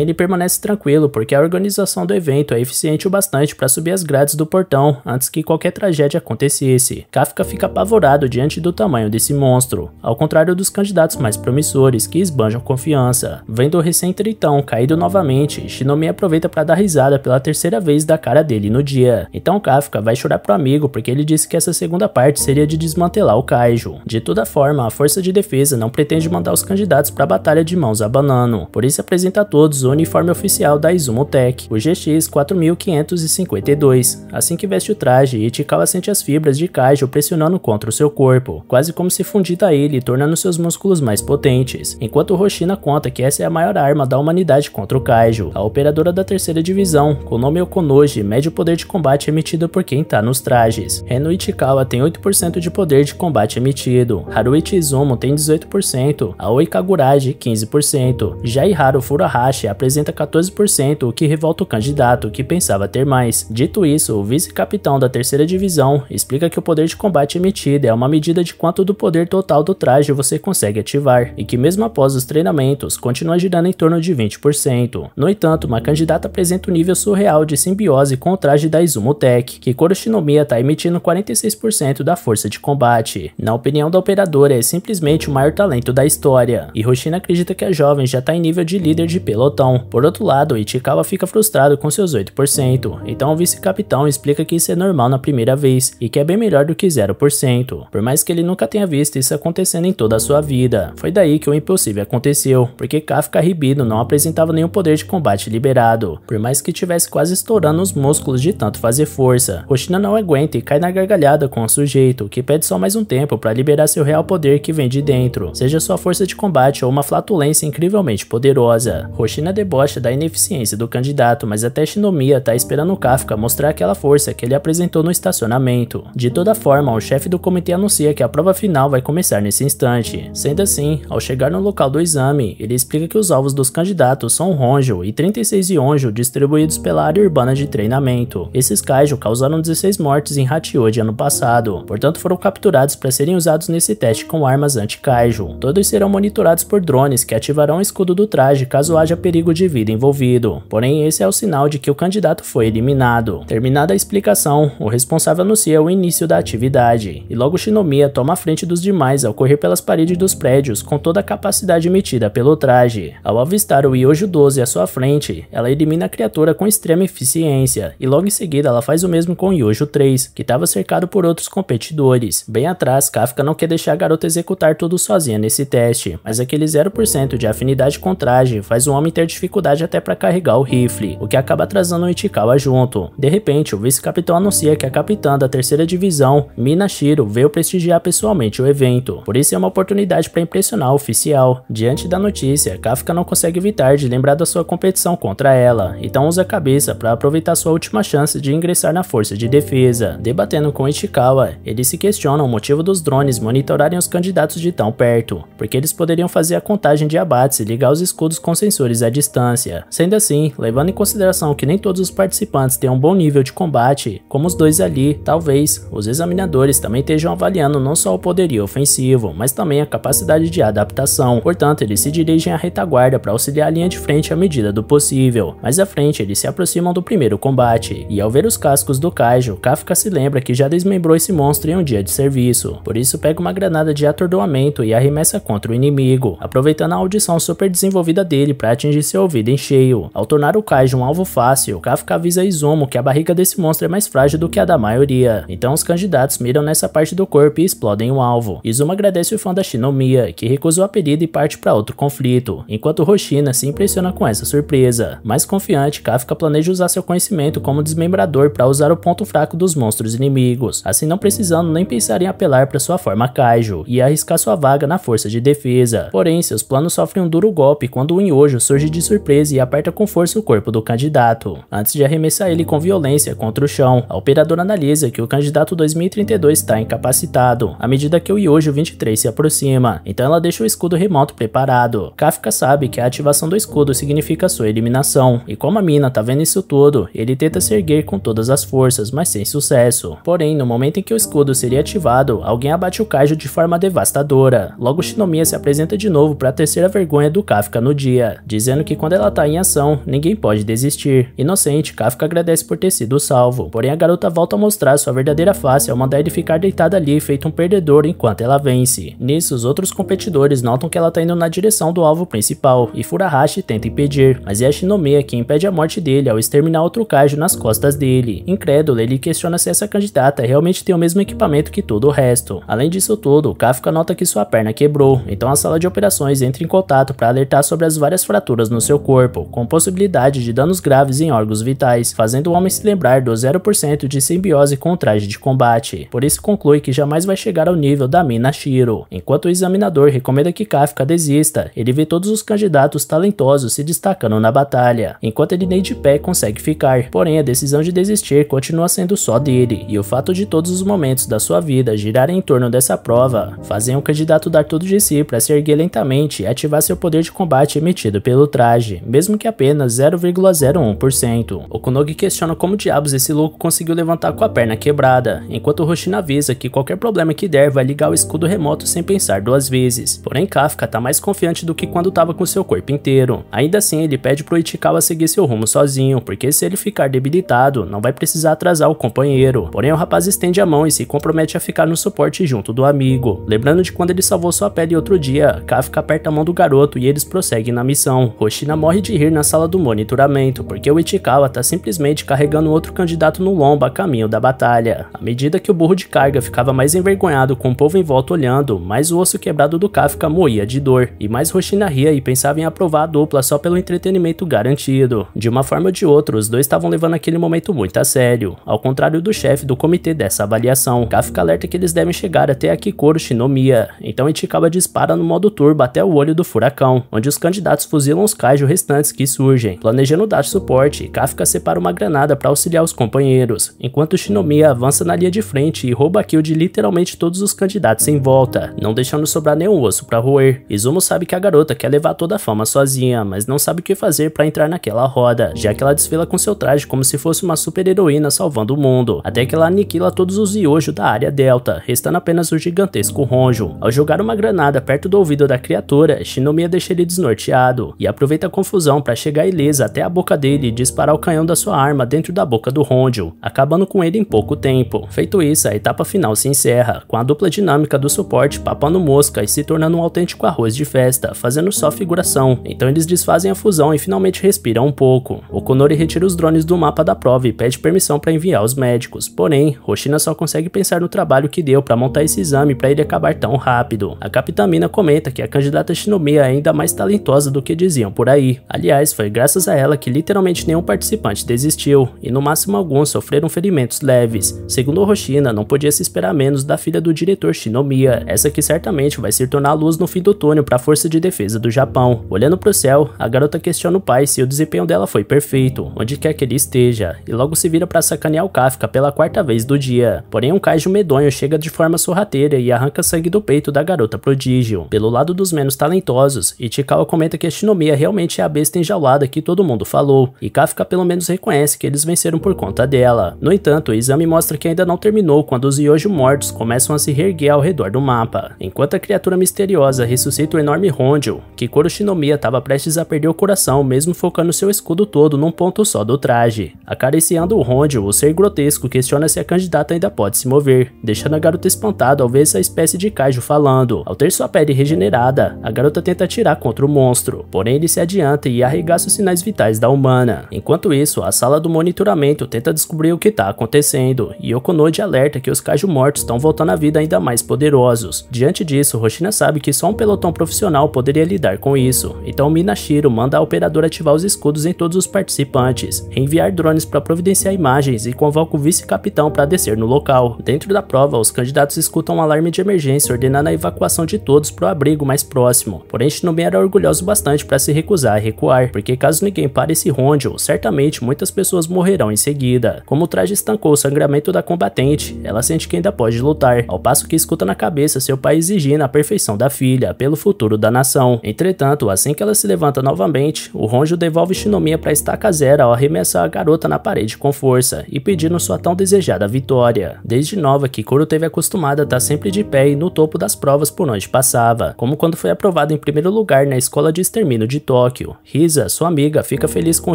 Speaker 1: ele permanece tranquilo porque a organização do evento é eficiente o bastante para subir as grades do portão antes que qualquer tragédia acontecesse. Kafka fica apavorado diante do tamanho desse monstro, ao contrário dos candidatos mais promissores que esbanjam confiança. Vendo o recém-tritão caído novamente, Shinomi aproveita para dar risada pela terceira vez da cara dele no dia dia. Então Kafka vai chorar pro amigo porque ele disse que essa segunda parte seria de desmantelar o Kaiju. De toda forma, a força de defesa não pretende mandar os candidatos para a batalha de mãos a banano, por isso apresenta a todos o uniforme oficial da Izumo Tech, o GX 4552. Assim que veste o traje, Ichikawa sente as fibras de Kaiju pressionando contra o seu corpo, quase como se fundida a ele, tornando seus músculos mais potentes. Enquanto Roshina conta que essa é a maior arma da humanidade contra o Kaiju, a operadora da terceira divisão, Konomi Okonoji, mede o poder de de combate emitido por quem tá nos trajes. Reno Ichikawa tem 8% de poder de combate emitido, Haruichi Izumo tem 18%, Aoi Kaguraji 15%, Jaiharu Furuhashi apresenta 14%, o que revolta o candidato, que pensava ter mais. Dito isso, o vice-capitão da terceira divisão explica que o poder de combate emitido é uma medida de quanto do poder total do traje você consegue ativar, e que mesmo após os treinamentos, continua girando em torno de 20%. No entanto, uma candidata apresenta um nível surreal de simbiose com o traje da Izumo que Kuroshinomiya está emitindo 46% da força de combate. Na opinião da operadora, é simplesmente o maior talento da história, e Hoshina acredita que a jovem já está em nível de líder de pelotão. Por outro lado, Ichikawa fica frustrado com seus 8%, então o vice-capitão explica que isso é normal na primeira vez, e que é bem melhor do que 0%, por mais que ele nunca tenha visto isso acontecendo em toda a sua vida. Foi daí que o impossível aconteceu, porque Kafka Ribido não apresentava nenhum poder de combate liberado, por mais que tivesse quase estourando os músculos de tanto fazer força. Roshina não aguenta e cai na gargalhada com o sujeito, que pede só mais um tempo para liberar seu real poder que vem de dentro, seja sua força de combate ou uma flatulência incrivelmente poderosa. Roshina debocha da ineficiência do candidato, mas até Shinomiya tá esperando Kafka mostrar aquela força que ele apresentou no estacionamento. De toda forma, o chefe do comitê anuncia que a prova final vai começar nesse instante. Sendo assim, ao chegar no local do exame, ele explica que os alvos dos candidatos são Ronjo e 36 Yonjo distribuídos pela área urbana de treinamento. Esses kaiju causaram 16 mortes em de ano passado, portanto foram capturados para serem usados nesse teste com armas anti-kaiju. Todos serão monitorados por drones que ativarão o escudo do traje caso haja perigo de vida envolvido. Porém, esse é o sinal de que o candidato foi eliminado. Terminada a explicação, o responsável anuncia o início da atividade, e logo Shinomiya toma a frente dos demais ao correr pelas paredes dos prédios com toda a capacidade emitida pelo traje. Ao avistar o Yojo 12 à sua frente, ela elimina a criatura com extrema eficiência, e logo em seguida, ela faz o mesmo com Yojo 3, que estava cercado por outros competidores. Bem atrás, Kafka não quer deixar a garota executar tudo sozinha nesse teste, mas aquele 0% de afinidade com traje faz o homem ter dificuldade até para carregar o rifle, o que acaba atrasando o Ichikawa junto. De repente, o vice-capitão anuncia que a capitã da terceira divisão, Minashiro, veio prestigiar pessoalmente o evento. Por isso é uma oportunidade para impressionar o oficial. Diante da notícia, Kafka não consegue evitar de lembrar da sua competição contra ela, então usa a cabeça para aproveitar sua última chance chance de ingressar na força de defesa. Debatendo com Ishikawa, ele se questiona o motivo dos drones monitorarem os candidatos de tão perto, porque eles poderiam fazer a contagem de abates e ligar os escudos com sensores à distância. Sendo assim, levando em consideração que nem todos os participantes têm um bom nível de combate, como os dois ali, talvez os examinadores também estejam avaliando não só o poderio ofensivo, mas também a capacidade de adaptação. Portanto, eles se dirigem à retaguarda para auxiliar a linha de frente à medida do possível. Mais à frente, eles se aproximam do primeiro combate, e ao ver os cascos do Kaijo, Kafka se lembra que já desmembrou esse monstro em um dia de serviço. Por isso pega uma granada de atordoamento e arremessa contra o inimigo, aproveitando a audição super desenvolvida dele para atingir seu ouvido em cheio. Ao tornar o Kaijo um alvo fácil, Kafka avisa Izumo que a barriga desse monstro é mais frágil do que a da maioria. Então os candidatos miram nessa parte do corpo e explodem o alvo. Izumo agradece o fã da Shinomiya, que recusou a pedido e parte para outro conflito, enquanto Roshina se impressiona com essa surpresa. Mais confiante, Kafka planeja usar seu conhecimento como desmembrado desmembrador para usar o ponto fraco dos monstros inimigos, assim não precisando nem pensar em apelar para sua forma Kaiju e arriscar sua vaga na força de defesa. Porém, seus planos sofrem um duro golpe quando o Inhojo surge de surpresa e aperta com força o corpo do candidato, antes de arremessar ele com violência contra o chão. A operadora analisa que o candidato 2032 está incapacitado, à medida que o Yojo 23 se aproxima, então ela deixa o escudo remoto preparado. Kafka sabe que a ativação do escudo significa sua eliminação, e como a mina tá vendo isso tudo, ele tenta se erguer com todas as forças, mas sem sucesso. Porém, no momento em que o escudo seria ativado, alguém abate o Kaijo de forma devastadora. Logo Shinomiya se apresenta de novo para a terceira vergonha do Kafka no dia, dizendo que quando ela tá em ação, ninguém pode desistir. Inocente, Kafka agradece por ter sido salvo, porém a garota volta a mostrar sua verdadeira face ao mandar ele ficar deitada ali feito um perdedor enquanto ela vence. Nisso, os outros competidores notam que ela tá indo na direção do alvo principal, e Furahashi tenta impedir, mas é a Shinomiya que impede a morte dele ao exterminar outro Kaijo nas costas dele. Incrédulo, ele questiona se essa candidata realmente tem o mesmo equipamento que todo o resto. Além disso tudo, Kafka nota que sua perna quebrou, então a sala de operações entra em contato para alertar sobre as várias fraturas no seu corpo, com possibilidade de danos graves em órgãos vitais, fazendo o homem se lembrar do 0% de simbiose com o traje de combate. Por isso conclui que jamais vai chegar ao nível da Mina Shiro. Enquanto o examinador recomenda que Kafka desista, ele vê todos os candidatos talentosos se destacando na batalha, enquanto ele nem de pé consegue ficar. Porém, a decisão decisão de desistir continua sendo só dele, e o fato de todos os momentos da sua vida girarem em torno dessa prova fazem o candidato dar tudo de si para se erguer lentamente e ativar seu poder de combate emitido pelo traje, mesmo que apenas 0,01%. Okunogi questiona como diabos esse louco conseguiu levantar com a perna quebrada, enquanto Hoshina avisa que qualquer problema que der vai ligar o escudo remoto sem pensar duas vezes. Porém, Kafka tá mais confiante do que quando estava com seu corpo inteiro. Ainda assim, ele pede pro Ichikawa seguir seu rumo sozinho, porque se ele ficar debilitado não vai precisar atrasar o companheiro. Porém, o rapaz estende a mão e se compromete a ficar no suporte junto do amigo. Lembrando de quando ele salvou sua pele outro dia, Kafka aperta a mão do garoto e eles prosseguem na missão. Hoshina morre de rir na sala do monitoramento, porque o Ichikawa está simplesmente carregando outro candidato no lombo a caminho da batalha. À medida que o burro de carga ficava mais envergonhado com o povo em volta olhando, mais o osso quebrado do Kafka moía de dor, e mais Hoshina ria e pensava em aprovar a dupla só pelo entretenimento garantido. De uma forma ou de outra, os dois estavam levando aquele momento muito a sério. Ao contrário do chefe do comitê dessa avaliação, Kafka alerta que eles devem chegar até a Kikoro Shinomiya, então Ichikawa dispara no modo turbo até o olho do furacão, onde os candidatos fuzilam os kaiju restantes que surgem. Planejando dar suporte, Kafka separa uma granada para auxiliar os companheiros, enquanto Shinomiya avança na linha de frente e rouba a kill de literalmente todos os candidatos em volta, não deixando sobrar nenhum osso para roer. Izumo sabe que a garota quer levar toda a fama sozinha, mas não sabe o que fazer para entrar naquela roda, já que ela desfila com seu traje como se fosse fosse uma super-heroína salvando o mundo, até que ela aniquila todos os Yojo da área Delta, restando apenas o gigantesco Ronjo. Ao jogar uma granada perto do ouvido da criatura, Shinomiya deixa ele desnorteado, e aproveita a confusão para chegar ilesa até a boca dele e disparar o canhão da sua arma dentro da boca do Ronjo, acabando com ele em pouco tempo. Feito isso, a etapa final se encerra, com a dupla dinâmica do suporte papando mosca e se tornando um autêntico arroz de festa, fazendo só figuração, então eles desfazem a fusão e finalmente respiram um pouco. O Konori retira os drones do mapa da aprova e pede permissão para enviar aos médicos. Porém, Roshina só consegue pensar no trabalho que deu para montar esse exame para ele acabar tão rápido. A Capitã Mina comenta que a candidata Shinomiya é ainda mais talentosa do que diziam por aí. Aliás, foi graças a ela que literalmente nenhum participante desistiu, e no máximo alguns sofreram ferimentos leves. Segundo Roshina, não podia se esperar menos da filha do diretor Shinomiya, essa que certamente vai se tornar a luz no fim do túnel para a Força de Defesa do Japão. Olhando para o céu, a garota questiona o pai se o desempenho dela foi perfeito, onde quer que ele esteja e logo se vira para sacanear o Kafka pela quarta vez do dia. Porém, um kaiju medonho chega de forma sorrateira e arranca sangue do peito da garota prodígio. Pelo lado dos menos talentosos, Ichikawa comenta que a Shinomiya realmente é a besta enjaulada que todo mundo falou, e Kafka pelo menos reconhece que eles venceram por conta dela. No entanto, o exame mostra que ainda não terminou quando os Yojo mortos começam a se reerguer ao redor do mapa, enquanto a criatura misteriosa ressuscita o enorme Honjo, que Koro Shinomiya estava prestes a perder o coração mesmo focando seu escudo todo num ponto só do traje. A Acariciando o Rondio, o ser grotesco questiona se a candidata ainda pode se mover, deixando a garota espantada ao ver essa espécie de kaiju falando. Ao ter sua pele regenerada, a garota tenta atirar contra o monstro, porém ele se adianta e arregaça os sinais vitais da humana. Enquanto isso, a sala do monitoramento tenta descobrir o que está acontecendo, e Okonoji alerta que os kaiju mortos estão voltando à vida ainda mais poderosos. Diante disso, Roshina sabe que só um pelotão profissional poderia lidar com isso, então Minashiro manda a operadora ativar os escudos em todos os participantes, enviar drones para providenciar imagens e convoca o vice-capitão para descer no local. Dentro da prova, os candidatos escutam um alarme de emergência ordenando a evacuação de todos para o abrigo mais próximo. Porém, Shinome era orgulhoso bastante para se recusar a recuar, porque caso ninguém pare esse ronjo, certamente muitas pessoas morrerão em seguida. Como o traje estancou o sangramento da combatente, ela sente que ainda pode lutar, ao passo que escuta na cabeça seu pai exigindo a perfeição da filha pelo futuro da nação. Entretanto, assim que ela se levanta novamente, o Ronjo devolve Shinomiya para estaca zero ao arremessar a garota na parede com força e pedindo sua tão desejada vitória. Desde nova, Kikoro teve acostumada a estar sempre de pé e no topo das provas por onde passava, como quando foi aprovada em primeiro lugar na escola de extermínio de Tóquio. Risa, sua amiga, fica feliz com o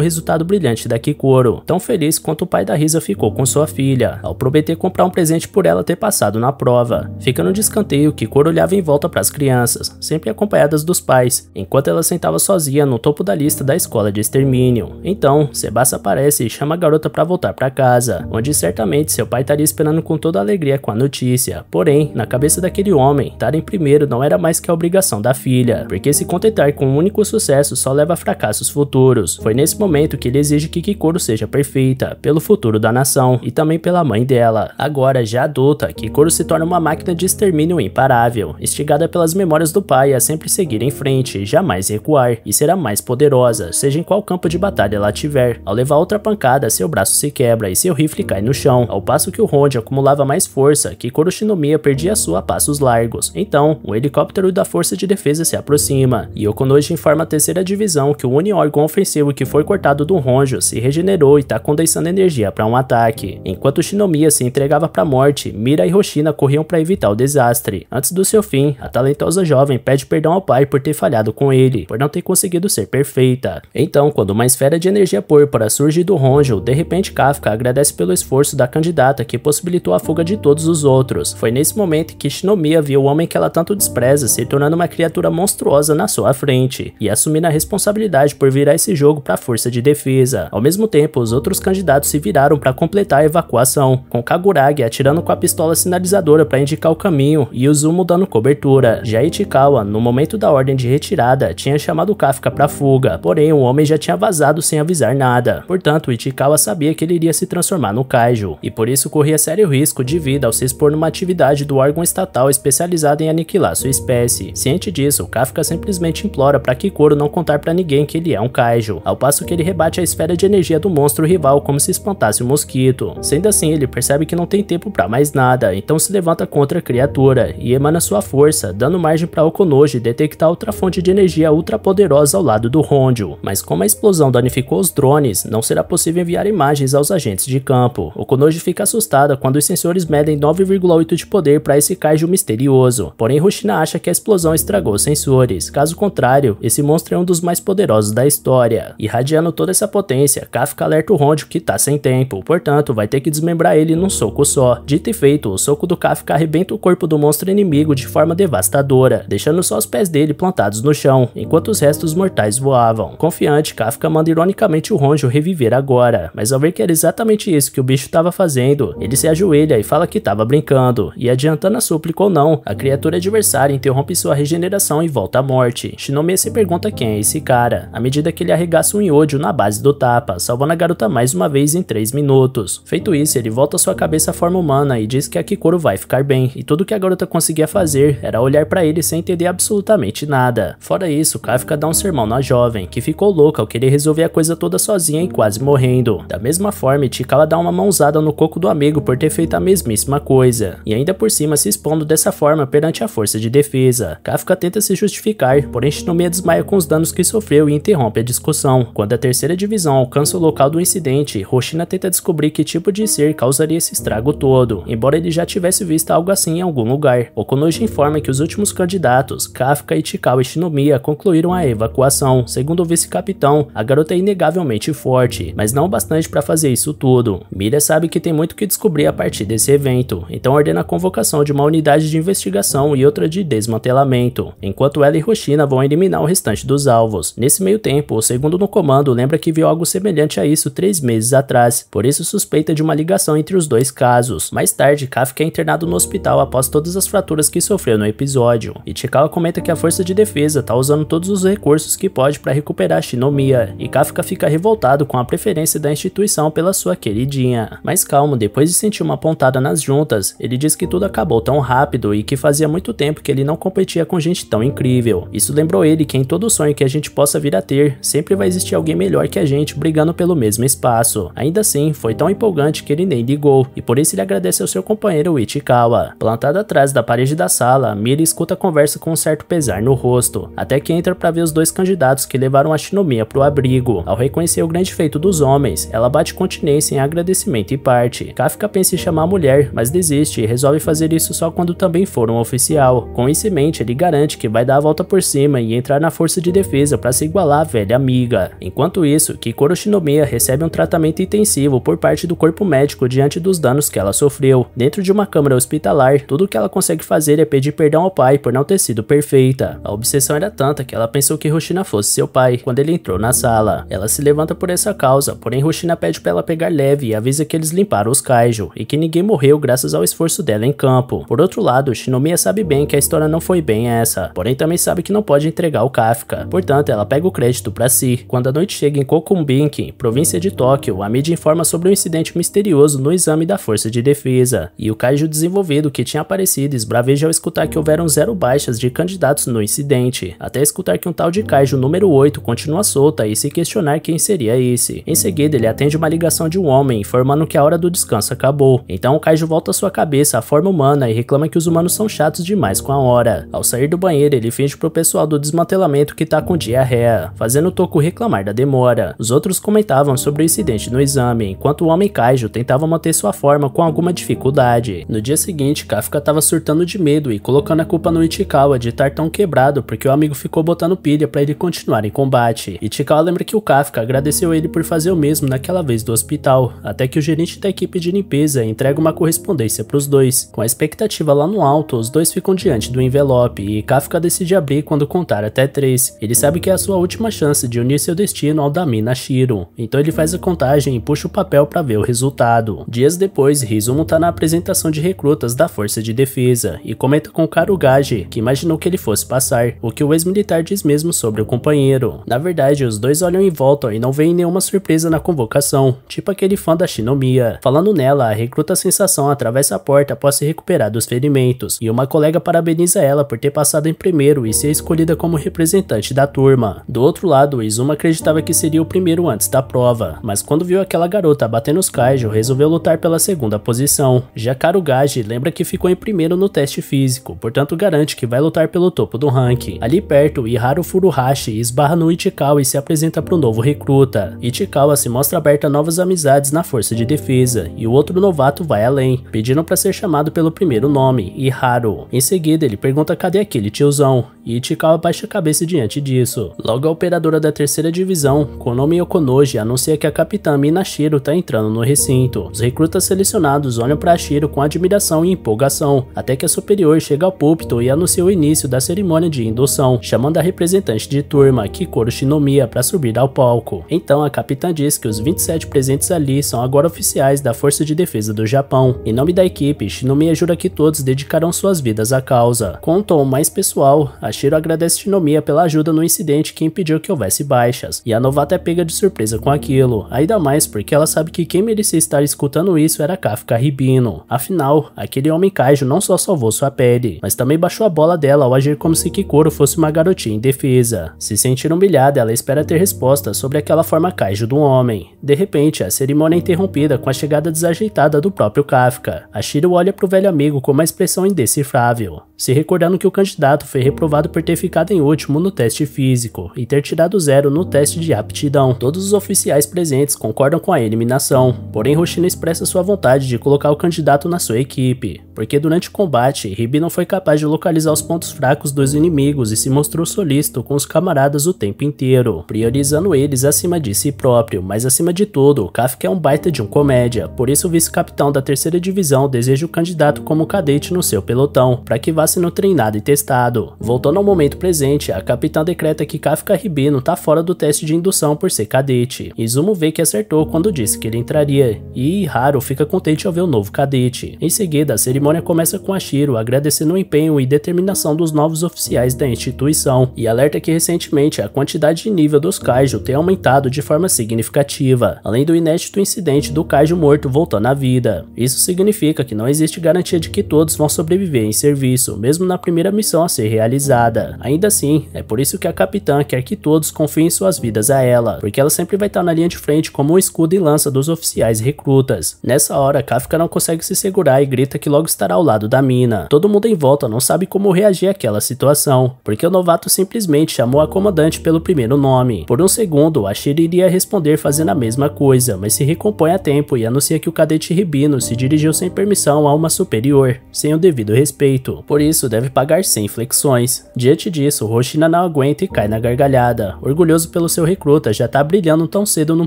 Speaker 1: resultado brilhante da Kikoro, tão feliz quanto o pai da Risa ficou com sua filha, ao prometer comprar um presente por ela ter passado na prova. no descanteio que Kikoro olhava em volta para as crianças, sempre acompanhadas dos pais, enquanto ela sentava sozinha no topo da lista da escola de extermínio. Então, Sebastião aparece e chama chama a garota para voltar para casa, onde certamente seu pai estaria esperando com toda alegria com a notícia. Porém, na cabeça daquele homem, estar em primeiro não era mais que a obrigação da filha, porque se contentar com um único sucesso só leva a fracassos futuros. Foi nesse momento que ele exige que Kikoro seja perfeita, pelo futuro da nação e também pela mãe dela. Agora, já adulta, Kikoro se torna uma máquina de extermínio imparável, instigada pelas memórias do pai a sempre seguir em frente, jamais recuar, e será mais poderosa, seja em qual campo de batalha ela tiver. Ao levar outra pancada, espada, seu braço se quebra e seu rifle cai no chão, ao passo que o Honde acumulava mais força, que Kuroshinomiya perdia sua a passos largos. Então, um helicóptero da Força de Defesa se aproxima, e Okonoji informa a terceira divisão que o uniórgão ofensivo que foi cortado do Honjo se regenerou e está condensando energia para um ataque. Enquanto Shinomiya se entregava para a morte, Mira e Hoshina corriam para evitar o desastre. Antes do seu fim, a talentosa jovem pede perdão ao pai por ter falhado com ele, por não ter conseguido ser perfeita. Então, quando uma esfera de energia púrpura surge do Honjo, Angel, de repente Kafka agradece pelo esforço da candidata que possibilitou a fuga de todos os outros. Foi nesse momento que Shinomiya viu o homem que ela tanto despreza se tornando uma criatura monstruosa na sua frente, e assumindo a responsabilidade por virar esse jogo para a força de defesa. Ao mesmo tempo, os outros candidatos se viraram para completar a evacuação, com Kaguragi atirando com a pistola sinalizadora para indicar o caminho e Uzumo dando cobertura. Já Ichikawa, no momento da ordem de retirada, tinha chamado Kafka para fuga, porém o homem já tinha vazado sem avisar nada. Portanto, Ichikawa Ishikawa sabia que ele iria se transformar no kaiju, e por isso corria sério risco de vida ao se expor numa atividade do órgão estatal especializado em aniquilar sua espécie. Ciente disso, Kafka simplesmente implora para Kikoro não contar para ninguém que ele é um kaiju, ao passo que ele rebate a esfera de energia do monstro rival como se espantasse o um mosquito. Sendo assim, ele percebe que não tem tempo para mais nada, então se levanta contra a criatura e emana sua força, dando margem para Okonoji detectar outra fonte de energia ultra-poderosa ao lado do Rondio. Mas como a explosão danificou os drones, não será possível enviar imagens aos agentes de campo. O Konoji fica assustada quando os sensores medem 9,8 de poder para esse kaiju misterioso, porém Rushina acha que a explosão estragou os sensores. Caso contrário, esse monstro é um dos mais poderosos da história. Irradiando toda essa potência, Kafka alerta o Rondo que tá sem tempo, portanto vai ter que desmembrar ele num soco só. Dito e feito, o soco do Kafka arrebenta o corpo do monstro inimigo de forma devastadora, deixando só os pés dele plantados no chão, enquanto os restos mortais voavam. Confiante, Kafka manda ironicamente o Ronjo reviver agora, mas ao ver que era exatamente isso que o bicho estava fazendo, ele se ajoelha e fala que estava brincando, e adiantando a súplica ou não, a criatura adversária interrompe sua regeneração e volta à morte. Shinomiya se pergunta quem é esse cara, à medida que ele arregaça um Yodio na base do tapa, salvando a garota mais uma vez em 3 minutos. Feito isso, ele volta sua cabeça à forma humana e diz que a Kikoro vai ficar bem, e tudo que a garota conseguia fazer era olhar para ele sem entender absolutamente nada. Fora isso, Kafka dá um sermão na jovem, que ficou louca ao querer resolver a coisa toda sozinha e quase morrendo, errado. Da mesma forma, Itika dá uma mãozada no coco do amigo por ter feito a mesmíssima coisa, e ainda por cima se expondo dessa forma perante a força de defesa. Kafka tenta se justificar, porém Shinomiya desmaia com os danos que sofreu e interrompe a discussão. Quando a terceira divisão alcança o local do incidente, Roshina tenta descobrir que tipo de ser causaria esse estrago todo, embora ele já tivesse visto algo assim em algum lugar. Okonoji informa que os últimos candidatos, Kafka, Ichikawa e Shinomiya, concluíram a evacuação. Segundo o vice-capitão, a garota é inegavelmente forte, mas não bastante bastante para fazer isso tudo. Mira sabe que tem muito que descobrir a partir desse evento, então ordena a convocação de uma unidade de investigação e outra de desmantelamento, enquanto ela e Roshina vão eliminar o restante dos alvos. Nesse meio tempo, o segundo no comando lembra que viu algo semelhante a isso três meses atrás, por isso suspeita de uma ligação entre os dois casos. Mais tarde, Kafka é internado no hospital após todas as fraturas que sofreu no episódio, e Chikawa comenta que a força de defesa está usando todos os recursos que pode para recuperar a Shinomiya, e Kafka fica revoltado com a preferência da instituição pela sua queridinha. Mas calmo, depois de sentir uma pontada nas juntas, ele diz que tudo acabou tão rápido e que fazia muito tempo que ele não competia com gente tão incrível. Isso lembrou ele que em todo sonho que a gente possa vir a ter, sempre vai existir alguém melhor que a gente brigando pelo mesmo espaço. Ainda assim, foi tão empolgante que ele nem ligou, e por isso ele agradece ao seu companheiro Ichikawa. Plantado atrás da parede da sala, Miri escuta a conversa com um certo pesar no rosto, até que entra para ver os dois candidatos que levaram a Shinomiya pro abrigo. Ao reconhecer o grande feito dos homens, homens, ela bate continência em agradecimento e parte. Kafka pensa em chamar a mulher, mas desiste e resolve fazer isso só quando também for um oficial. Com isso em mente, ele garante que vai dar a volta por cima e entrar na força de defesa para se igualar à velha amiga. Enquanto isso, Kikoro Shinomiya recebe um tratamento intensivo por parte do corpo médico diante dos danos que ela sofreu. Dentro de uma câmara hospitalar, tudo que ela consegue fazer é pedir perdão ao pai por não ter sido perfeita. A obsessão era tanta que ela pensou que Hoshina fosse seu pai quando ele entrou na sala. Ela se levanta por essa causa, porém Roshina pede para ela pegar leve e avisa que eles limparam os Kaiju e que ninguém morreu graças ao esforço dela em campo. Por outro lado, Shinomiya sabe bem que a história não foi bem essa, porém também sabe que não pode entregar o Kafka, portanto ela pega o crédito para si. Quando a noite chega em Kokumbinki, província de Tóquio, a mídia informa sobre um incidente misterioso no exame da Força de Defesa, e o Kaiju desenvolvido que tinha aparecido esbraveja ao escutar que houveram zero baixas de candidatos no incidente, até escutar que um tal de Kaiju número 8 continua solta e se questionar quem seria esse. Em seguida, ele atende uma ligação de um homem, informando que a hora do descanso acabou. Então o Kaiju volta sua cabeça à forma humana e reclama que os humanos são chatos demais com a hora. Ao sair do banheiro, ele finge pro pessoal do desmantelamento que tá com diarreia, fazendo o Toku reclamar da demora. Os outros comentavam sobre o incidente no exame, enquanto o homem Kaiju tentava manter sua forma com alguma dificuldade. No dia seguinte, Kafka tava surtando de medo e colocando a culpa no Ichikawa de estar tão quebrado porque o amigo ficou botando pilha para ele continuar em combate. Ichikawa lembra que o Kafka agradeceu ele por fazer o mesmo mesmo naquela vez do hospital, até que o gerente da equipe de limpeza entrega uma correspondência para os dois. Com a expectativa lá no alto, os dois ficam diante do envelope e Kafka decide abrir quando contar até três. Ele sabe que é a sua última chance de unir seu destino ao da Mina Shiro, então ele faz a contagem e puxa o papel para ver o resultado. Dias depois, Rizumo está na apresentação de recrutas da Força de Defesa e comenta com Karugage, que imaginou que ele fosse passar, o que o ex-militar diz mesmo sobre o companheiro. Na verdade, os dois olham em volta e não veem nenhuma surpresa na convocação, tipo aquele fã da Shinomiya. Falando nela, a recruta sensação atravessa a porta após se recuperar dos ferimentos, e uma colega parabeniza ela por ter passado em primeiro e ser escolhida como representante da turma. Do outro lado, Izuma acreditava que seria o primeiro antes da prova, mas quando viu aquela garota batendo os Kaijo, resolveu lutar pela segunda posição. Já Karugaji lembra que ficou em primeiro no teste físico, portanto garante que vai lutar pelo topo do ranking. Ali perto, Iharu Furuhashi esbarra no Ichikawa e se apresenta para o novo recruta. Ichikawa se mostra mostra aberta novas amizades na força de defesa, e o outro novato vai além, pedindo para ser chamado pelo primeiro nome, Iharu. Em seguida, ele pergunta cadê aquele tiozão, e Ichikawa baixa a cabeça diante disso. Logo, a operadora da terceira divisão, Konomi Okonoji, anuncia que a capitã Minashiro está entrando no recinto. Os recrutas selecionados olham para Ashiro com admiração e empolgação, até que a superior chega ao púlpito e anuncia o início da cerimônia de indução, chamando a representante de turma, Kikoro Shinomiya, para subir ao palco. Então, a capitã diz que outros 27 presentes ali são agora oficiais da Força de Defesa do Japão. Em nome da equipe, Shinomiya jura que todos dedicarão suas vidas à causa. Com um tom mais pessoal, Ashiro agradece Shinomiya pela ajuda no incidente que impediu que houvesse baixas, e a novata é pega de surpresa com aquilo, ainda mais porque ela sabe que quem merecia estar escutando isso era Kafka Ribino. Afinal, aquele homem Kaijo não só salvou sua pele, mas também baixou a bola dela ao agir como se Kikoro fosse uma garotinha indefesa. Se sentir humilhada, ela espera ter respostas sobre aquela forma Kaijo do homem homem. De repente, a cerimônia é interrompida com a chegada desajeitada do próprio Kafka. Ashiro olha para o velho amigo com uma expressão indecifrável se recordando que o candidato foi reprovado por ter ficado em último no teste físico e ter tirado zero no teste de aptidão. Todos os oficiais presentes concordam com a eliminação, porém Roshino expressa sua vontade de colocar o candidato na sua equipe, porque durante o combate, Ribi não foi capaz de localizar os pontos fracos dos inimigos e se mostrou solícito com os camaradas o tempo inteiro, priorizando eles acima de si próprio, mas acima de tudo, Kafka é um baita de um comédia, por isso o vice-capitão da terceira divisão deseja o candidato como cadete no seu pelotão, para que vá assassino treinado e testado. Voltando ao momento presente, a capitã decreta que Kafka Ribino está fora do teste de indução por ser cadete. Izumo vê que acertou quando disse que ele entraria, e Haru fica contente ao ver o novo cadete. Em seguida, a cerimônia começa com Ashiro agradecendo o empenho e determinação dos novos oficiais da instituição, e alerta que recentemente a quantidade de nível dos Kaiju tem aumentado de forma significativa, além do inédito incidente do Kaiju morto voltando à vida. Isso significa que não existe garantia de que todos vão sobreviver em serviço, mesmo na primeira missão a ser realizada. Ainda assim, é por isso que a capitã quer que todos confiem suas vidas a ela, porque ela sempre vai estar na linha de frente como o escudo e lança dos oficiais recrutas. Nessa hora, Kafka não consegue se segurar e grita que logo estará ao lado da mina. Todo mundo em volta não sabe como reagir àquela situação, porque o novato simplesmente chamou a comandante pelo primeiro nome. Por um segundo, a Shiri iria responder fazendo a mesma coisa, mas se recompõe a tempo e anuncia que o cadete Ribino se dirigiu sem permissão a uma superior, sem o devido respeito. Por isso, isso, deve pagar sem flexões. Diante disso, Roshina não aguenta e cai na gargalhada. Orgulhoso pelo seu recruta, já tá brilhando tão cedo num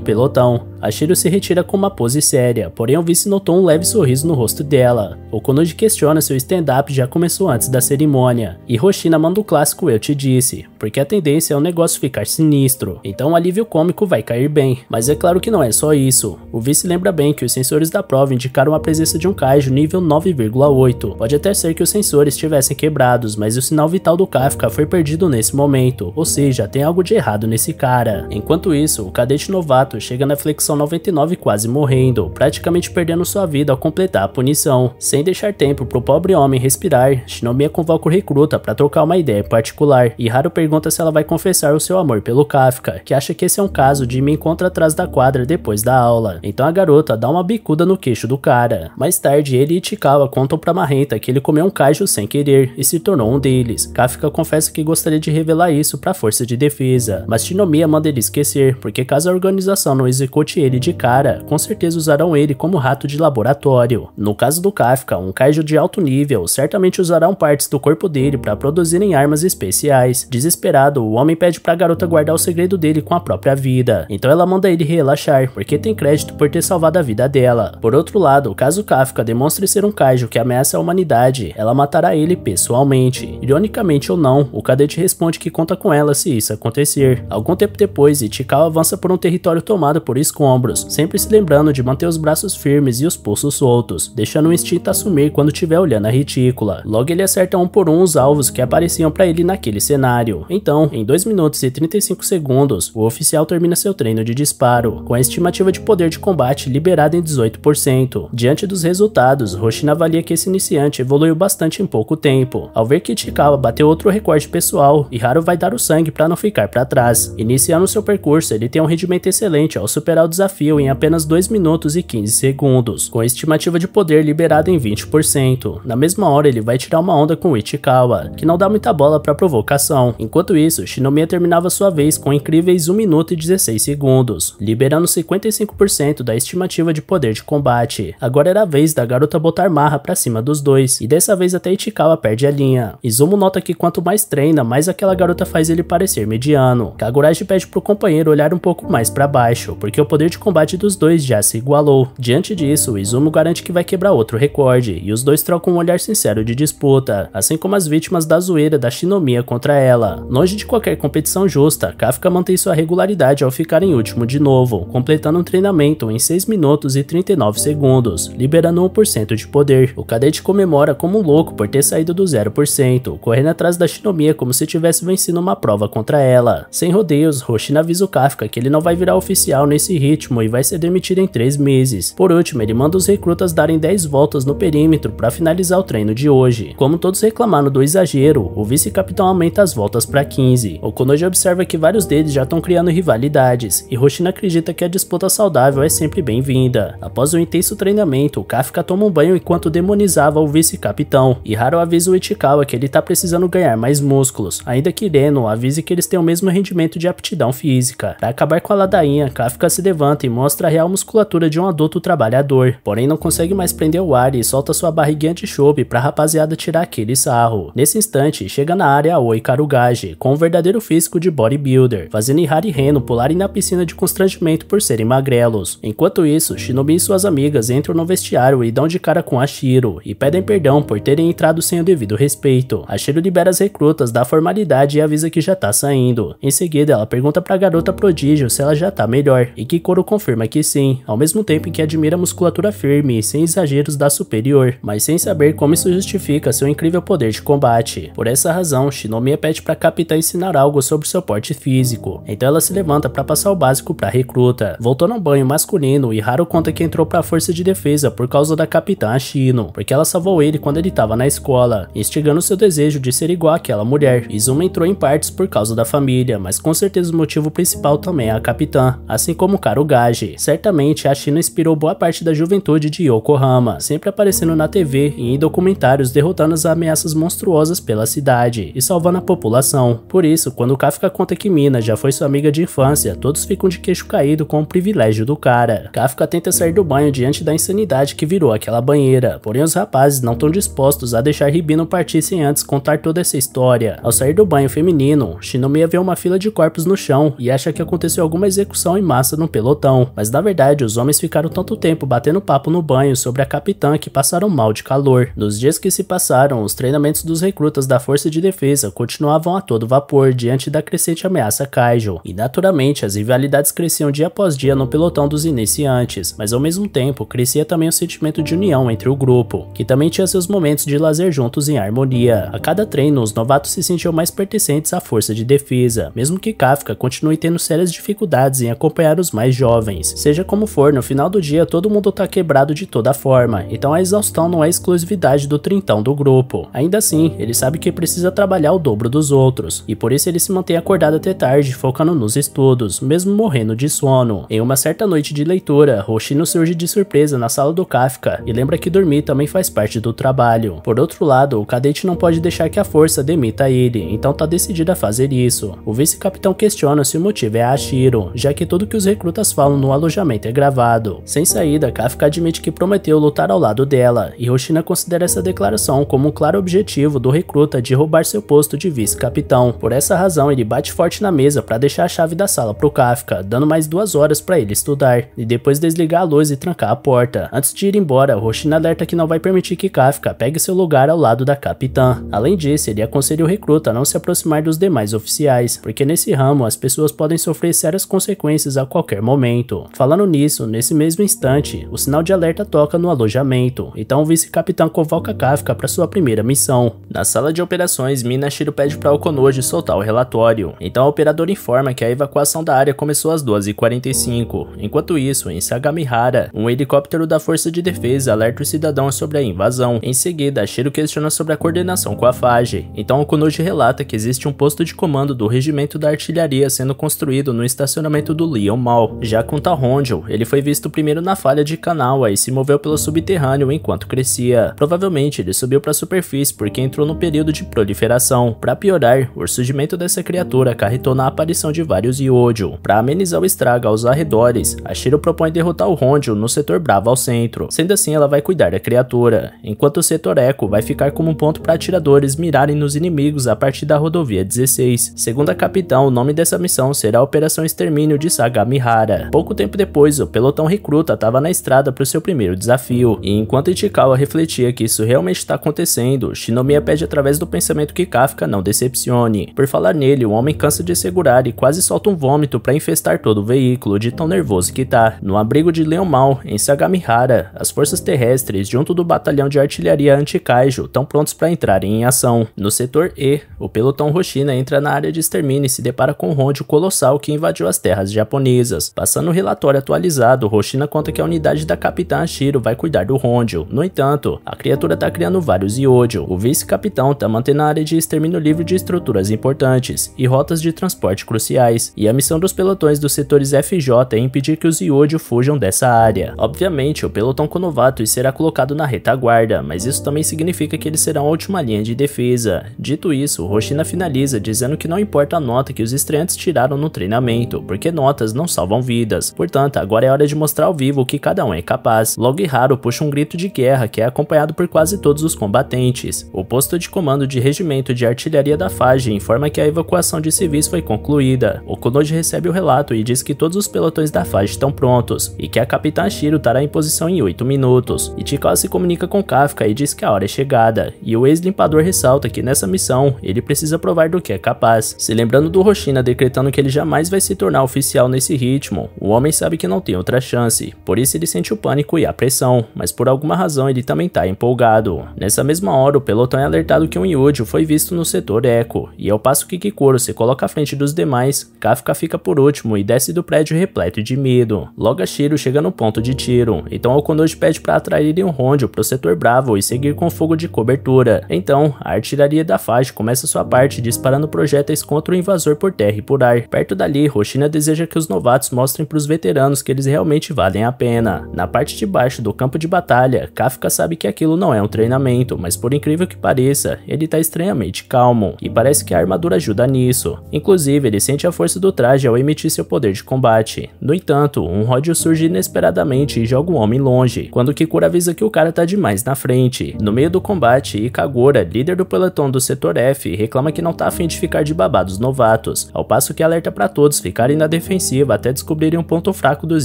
Speaker 1: pelotão. A Shiro se retira com uma pose séria, porém o vice notou um leve sorriso no rosto dela. Okonoji questiona se o stand-up já começou antes da cerimônia. E Roshina manda o clássico Eu Te Disse, porque a tendência é o negócio ficar sinistro. Então o alívio cômico vai cair bem. Mas é claro que não é só isso. O vice lembra bem que os sensores da prova indicaram a presença de um kaiju nível 9,8. Pode até ser que os sensores tivessem estivessem quebrados, mas o sinal vital do Kafka foi perdido nesse momento, ou seja, tem algo de errado nesse cara. Enquanto isso, o cadete novato chega na flexão 99 quase morrendo, praticamente perdendo sua vida ao completar a punição. Sem deixar tempo pro pobre homem respirar, Shinomiya convoca o recruta para trocar uma ideia em particular, e Haru pergunta se ela vai confessar o seu amor pelo Kafka, que acha que esse é um caso de me encontra atrás da quadra depois da aula. Então a garota dá uma bicuda no queixo do cara. Mais tarde, ele e Chikawa contam pra Marrenta que ele comeu um kaiju sem querer e se tornou um deles. Kafka confessa que gostaria de revelar isso para a força de defesa, mas Shinomiya manda ele esquecer, porque caso a organização não execute ele de cara, com certeza usarão ele como rato de laboratório. No caso do Kafka, um kaiju de alto nível certamente usarão partes do corpo dele para produzirem armas especiais. Desesperado, o homem pede para a garota guardar o segredo dele com a própria vida, então ela manda ele relaxar, porque tem crédito por ter salvado a vida dela. Por outro lado, caso Kafka demonstre ser um kaiju que ameaça a humanidade, ela matará ele ele pessoalmente. Ironicamente ou não, o cadete responde que conta com ela se isso acontecer. Algum tempo depois, Ichikawa avança por um território tomado por escombros, sempre se lembrando de manter os braços firmes e os pulsos soltos, deixando o instinto assumir quando estiver olhando a retícula. Logo ele acerta um por um os alvos que apareciam para ele naquele cenário. Então, em 2 minutos e 35 segundos, o oficial termina seu treino de disparo, com a estimativa de poder de combate liberada em 18%. Diante dos resultados, Roshina avalia que esse iniciante evoluiu bastante em pouco pouco tempo. Ao ver que Ichikawa bateu outro recorde pessoal, Iharo vai dar o sangue para não ficar para trás. Iniciando seu percurso, ele tem um rendimento excelente ao superar o desafio em apenas 2 minutos e 15 segundos, com a estimativa de poder liberada em 20%. Na mesma hora, ele vai tirar uma onda com Ichikawa, que não dá muita bola para provocação. Enquanto isso, Shinomiya terminava sua vez com incríveis 1 minuto e 16 segundos, liberando 55% da estimativa de poder de combate. Agora era a vez da garota botar marra para cima dos dois, e dessa vez até Ichikawa Kagawa perde a linha. Izumo nota que quanto mais treina, mais aquela garota faz ele parecer mediano. Kagurashi pede pro companheiro olhar um pouco mais para baixo, porque o poder de combate dos dois já se igualou. Diante disso, Izumo garante que vai quebrar outro recorde, e os dois trocam um olhar sincero de disputa, assim como as vítimas da zoeira da Shinomiya contra ela. Longe de qualquer competição justa, Kafka mantém sua regularidade ao ficar em último de novo, completando um treinamento em 6 minutos e 39 segundos, liberando 1% de poder. O cadete comemora como um louco por ter saído saído do 0%, correndo atrás da Shinomiya como se tivesse vencido uma prova contra ela. Sem rodeios, Hoshina avisa o Kafka que ele não vai virar oficial nesse ritmo e vai ser demitido em 3 meses. Por último, ele manda os recrutas darem 10 voltas no perímetro para finalizar o treino de hoje. Como todos reclamaram do exagero, o vice-capitão aumenta as voltas para 15. Konoji observa que vários deles já estão criando rivalidades, e Hoshina acredita que a disputa saudável é sempre bem-vinda. Após o um intenso treinamento, o Kafka toma um banho enquanto demonizava o vice-capitão, e Haru avisa o Ichikawa que ele está precisando ganhar mais músculos, ainda que Reno avise que eles têm o mesmo rendimento de aptidão física. Para acabar com a ladainha, Kafka se levanta e mostra a real musculatura de um adulto trabalhador, porém não consegue mais prender o ar e solta sua barriguinha de chope para a rapaziada tirar aquele sarro. Nesse instante, chega na área Aoi Karugaji, com um verdadeiro físico de bodybuilder, fazendo Ihari e Reno pularem na piscina de constrangimento por serem magrelos. Enquanto isso, Shinobi e suas amigas entram no vestiário e dão de cara com Ashiro, e pedem perdão por terem entrado sem sem o devido respeito. A Shiro libera as recrutas da formalidade e avisa que já tá saindo. Em seguida, ela pergunta pra garota prodígio se ela já tá melhor, e Kikoro confirma que sim, ao mesmo tempo em que admira a musculatura firme e sem exageros da superior, mas sem saber como isso justifica seu incrível poder de combate. Por essa razão, Shinomiya pede pra capitã ensinar algo sobre seu porte físico, então ela se levanta para passar o básico pra recruta. Voltou no banho masculino e Haru conta que entrou pra força de defesa por causa da capitã Ashino, porque ela salvou ele quando ele tava na escola escola, instigando seu desejo de ser igual àquela mulher. Izuma entrou em partes por causa da família, mas com certeza o motivo principal também é a capitã, assim como Karugaji. Certamente, a China inspirou boa parte da juventude de Yokohama, sempre aparecendo na TV e em documentários derrotando as ameaças monstruosas pela cidade e salvando a população. Por isso, quando Kafka conta que Mina já foi sua amiga de infância, todos ficam de queixo caído com o privilégio do cara. Kafka tenta sair do banho diante da insanidade que virou aquela banheira, porém os rapazes não estão dispostos a deixar deixar Ribino sem antes contar toda essa história. Ao sair do banho feminino, Shinomiya vê uma fila de corpos no chão e acha que aconteceu alguma execução em massa no pelotão, mas na verdade os homens ficaram tanto tempo batendo papo no banho sobre a capitã que passaram mal de calor. Nos dias que se passaram, os treinamentos dos recrutas da Força de Defesa continuavam a todo vapor diante da crescente ameaça Kaijo, e naturalmente as rivalidades cresciam dia após dia no pelotão dos iniciantes, mas ao mesmo tempo crescia também o sentimento de união entre o grupo, que também tinha seus momentos de lazer juntos em harmonia. A cada treino, os novatos se sentiam mais pertencentes à força de defesa, mesmo que Kafka continue tendo sérias dificuldades em acompanhar os mais jovens. Seja como for, no final do dia todo mundo tá quebrado de toda forma, então a exaustão não é exclusividade do trintão do grupo. Ainda assim, ele sabe que precisa trabalhar o dobro dos outros, e por isso ele se mantém acordado até tarde, focando nos estudos, mesmo morrendo de sono. Em uma certa noite de leitura, Roshino surge de surpresa na sala do Kafka e lembra que dormir também faz parte do trabalho. Por outro vinculado, o cadete não pode deixar que a força demita ele, então tá decidido a fazer isso. O vice-capitão questiona se o motivo é a Ashiro, já que tudo que os recrutas falam no alojamento é gravado. Sem saída, Kafka admite que prometeu lutar ao lado dela, e Roshina considera essa declaração como um claro objetivo do recruta de roubar seu posto de vice-capitão. Por essa razão, ele bate forte na mesa para deixar a chave da sala pro Kafka, dando mais duas horas para ele estudar, e depois desligar a luz e trancar a porta. Antes de ir embora, Roshina alerta que não vai permitir que Kafka pegue seu lugar ao lado da capitã. Além disso, ele aconselha o recruta a não se aproximar dos demais oficiais, porque nesse ramo as pessoas podem sofrer sérias consequências a qualquer momento. Falando nisso, nesse mesmo instante, o sinal de alerta toca no alojamento, então o vice-capitão convoca Kafka para sua primeira missão. Na sala de operações, Minashiro pede para Okonoji soltar o relatório, então a operadora informa que a evacuação da área começou às 12h45. Enquanto isso, em Sagamihara, um helicóptero da Força de Defesa alerta os cidadãos sobre a invasão. Em seguida, Shiruke questiona sobre a coordenação com a FAGE. Então o Okunoji relata que existe um posto de comando do regimento da artilharia sendo construído no estacionamento do Leon Mall. Já com Tahonjo, ele foi visto primeiro na falha de Kanawa e se moveu pelo subterrâneo enquanto crescia. Provavelmente ele subiu para a superfície porque entrou no período de proliferação. Para piorar, o surgimento dessa criatura acarretou na aparição de vários Yojo. Para amenizar o estrago aos arredores, a Shiro propõe derrotar o Honjo no setor Bravo ao centro. Sendo assim, ela vai cuidar da criatura, enquanto o setor Eco vai ficar ficar como ponto para atiradores mirarem nos inimigos a partir da rodovia 16. Segundo a capitão, o nome dessa missão será Operação Extermínio de Sagamihara. Pouco tempo depois, o pelotão recruta estava na estrada para o seu primeiro desafio, e enquanto Ichikawa refletia que isso realmente está acontecendo, Shinomiya pede através do pensamento que Kafka não decepcione. Por falar nele, o homem cansa de segurar e quase solta um vômito para infestar todo o veículo, de tão nervoso que tá. No abrigo de Leon em Sagamihara, as forças terrestres, junto do batalhão de artilharia anti-Kaijo, Roxo estão prontos para entrarem em ação. No setor E, o pelotão Roxina entra na área de extermínio e se depara com o ronde Colossal que invadiu as terras japonesas. Passando o relatório atualizado, Roxina conta que a unidade da Capitã Ashiro vai cuidar do ronde. No entanto, a criatura está criando vários Yodio. O vice-capitão está mantendo a área de extermínio livre de estruturas importantes e rotas de transporte cruciais, e a missão dos pelotões dos setores FJ é impedir que os Yodio fujam dessa área. Obviamente, o pelotão Konovato será colocado na retaguarda, mas isso também significa significa que eles serão a última linha de defesa. Dito isso, Roshina finaliza dizendo que não importa a nota que os estreantes tiraram no treinamento, porque notas não salvam vidas. Portanto, agora é hora de mostrar ao vivo o que cada um é capaz. Logo e raro puxa um grito de guerra que é acompanhado por quase todos os combatentes. O posto de comando de regimento de artilharia da Fage informa que a evacuação de civis foi concluída. O Kunoji recebe o relato e diz que todos os pelotões da Fage estão prontos e que a capitã Shiro estará em posição em 8 minutos. Ichikawa se comunica com Kafka e diz que a hora é chegar e o ex-limpador ressalta que nessa missão ele precisa provar do que é capaz. Se lembrando do Roshina decretando que ele jamais vai se tornar oficial nesse ritmo, o homem sabe que não tem outra chance, por isso ele sente o pânico e a pressão, mas por alguma razão ele também tá empolgado. Nessa mesma hora, o pelotão é alertado que um Yuji foi visto no setor Eco, e ao passo que Kikoro se coloca à frente dos demais, Kafka fica por último e desce do prédio repleto de medo. Logo a Shiro chega no ponto de tiro, então Okonoji pede para atraírem um Honjo pro setor Bravo e seguir com fogo de de cobertura. Então, a artilharia da Fage começa sua parte disparando projéteis contra o invasor por terra e por ar. Perto dali, Roxina deseja que os novatos mostrem para os veteranos que eles realmente valem a pena. Na parte de baixo do campo de batalha, Kafka sabe que aquilo não é um treinamento, mas por incrível que pareça, ele está estranhamente calmo, e parece que a armadura ajuda nisso. Inclusive, ele sente a força do traje ao emitir seu poder de combate. No entanto, um ródio surge inesperadamente e joga o homem longe, quando Kikura avisa que o cara tá demais na frente. No meio do combate e Kagura, líder do pelotão do setor F, reclama que não tá afim de ficar de babados novatos, ao passo que alerta para todos ficarem na defensiva até descobrirem um ponto fraco dos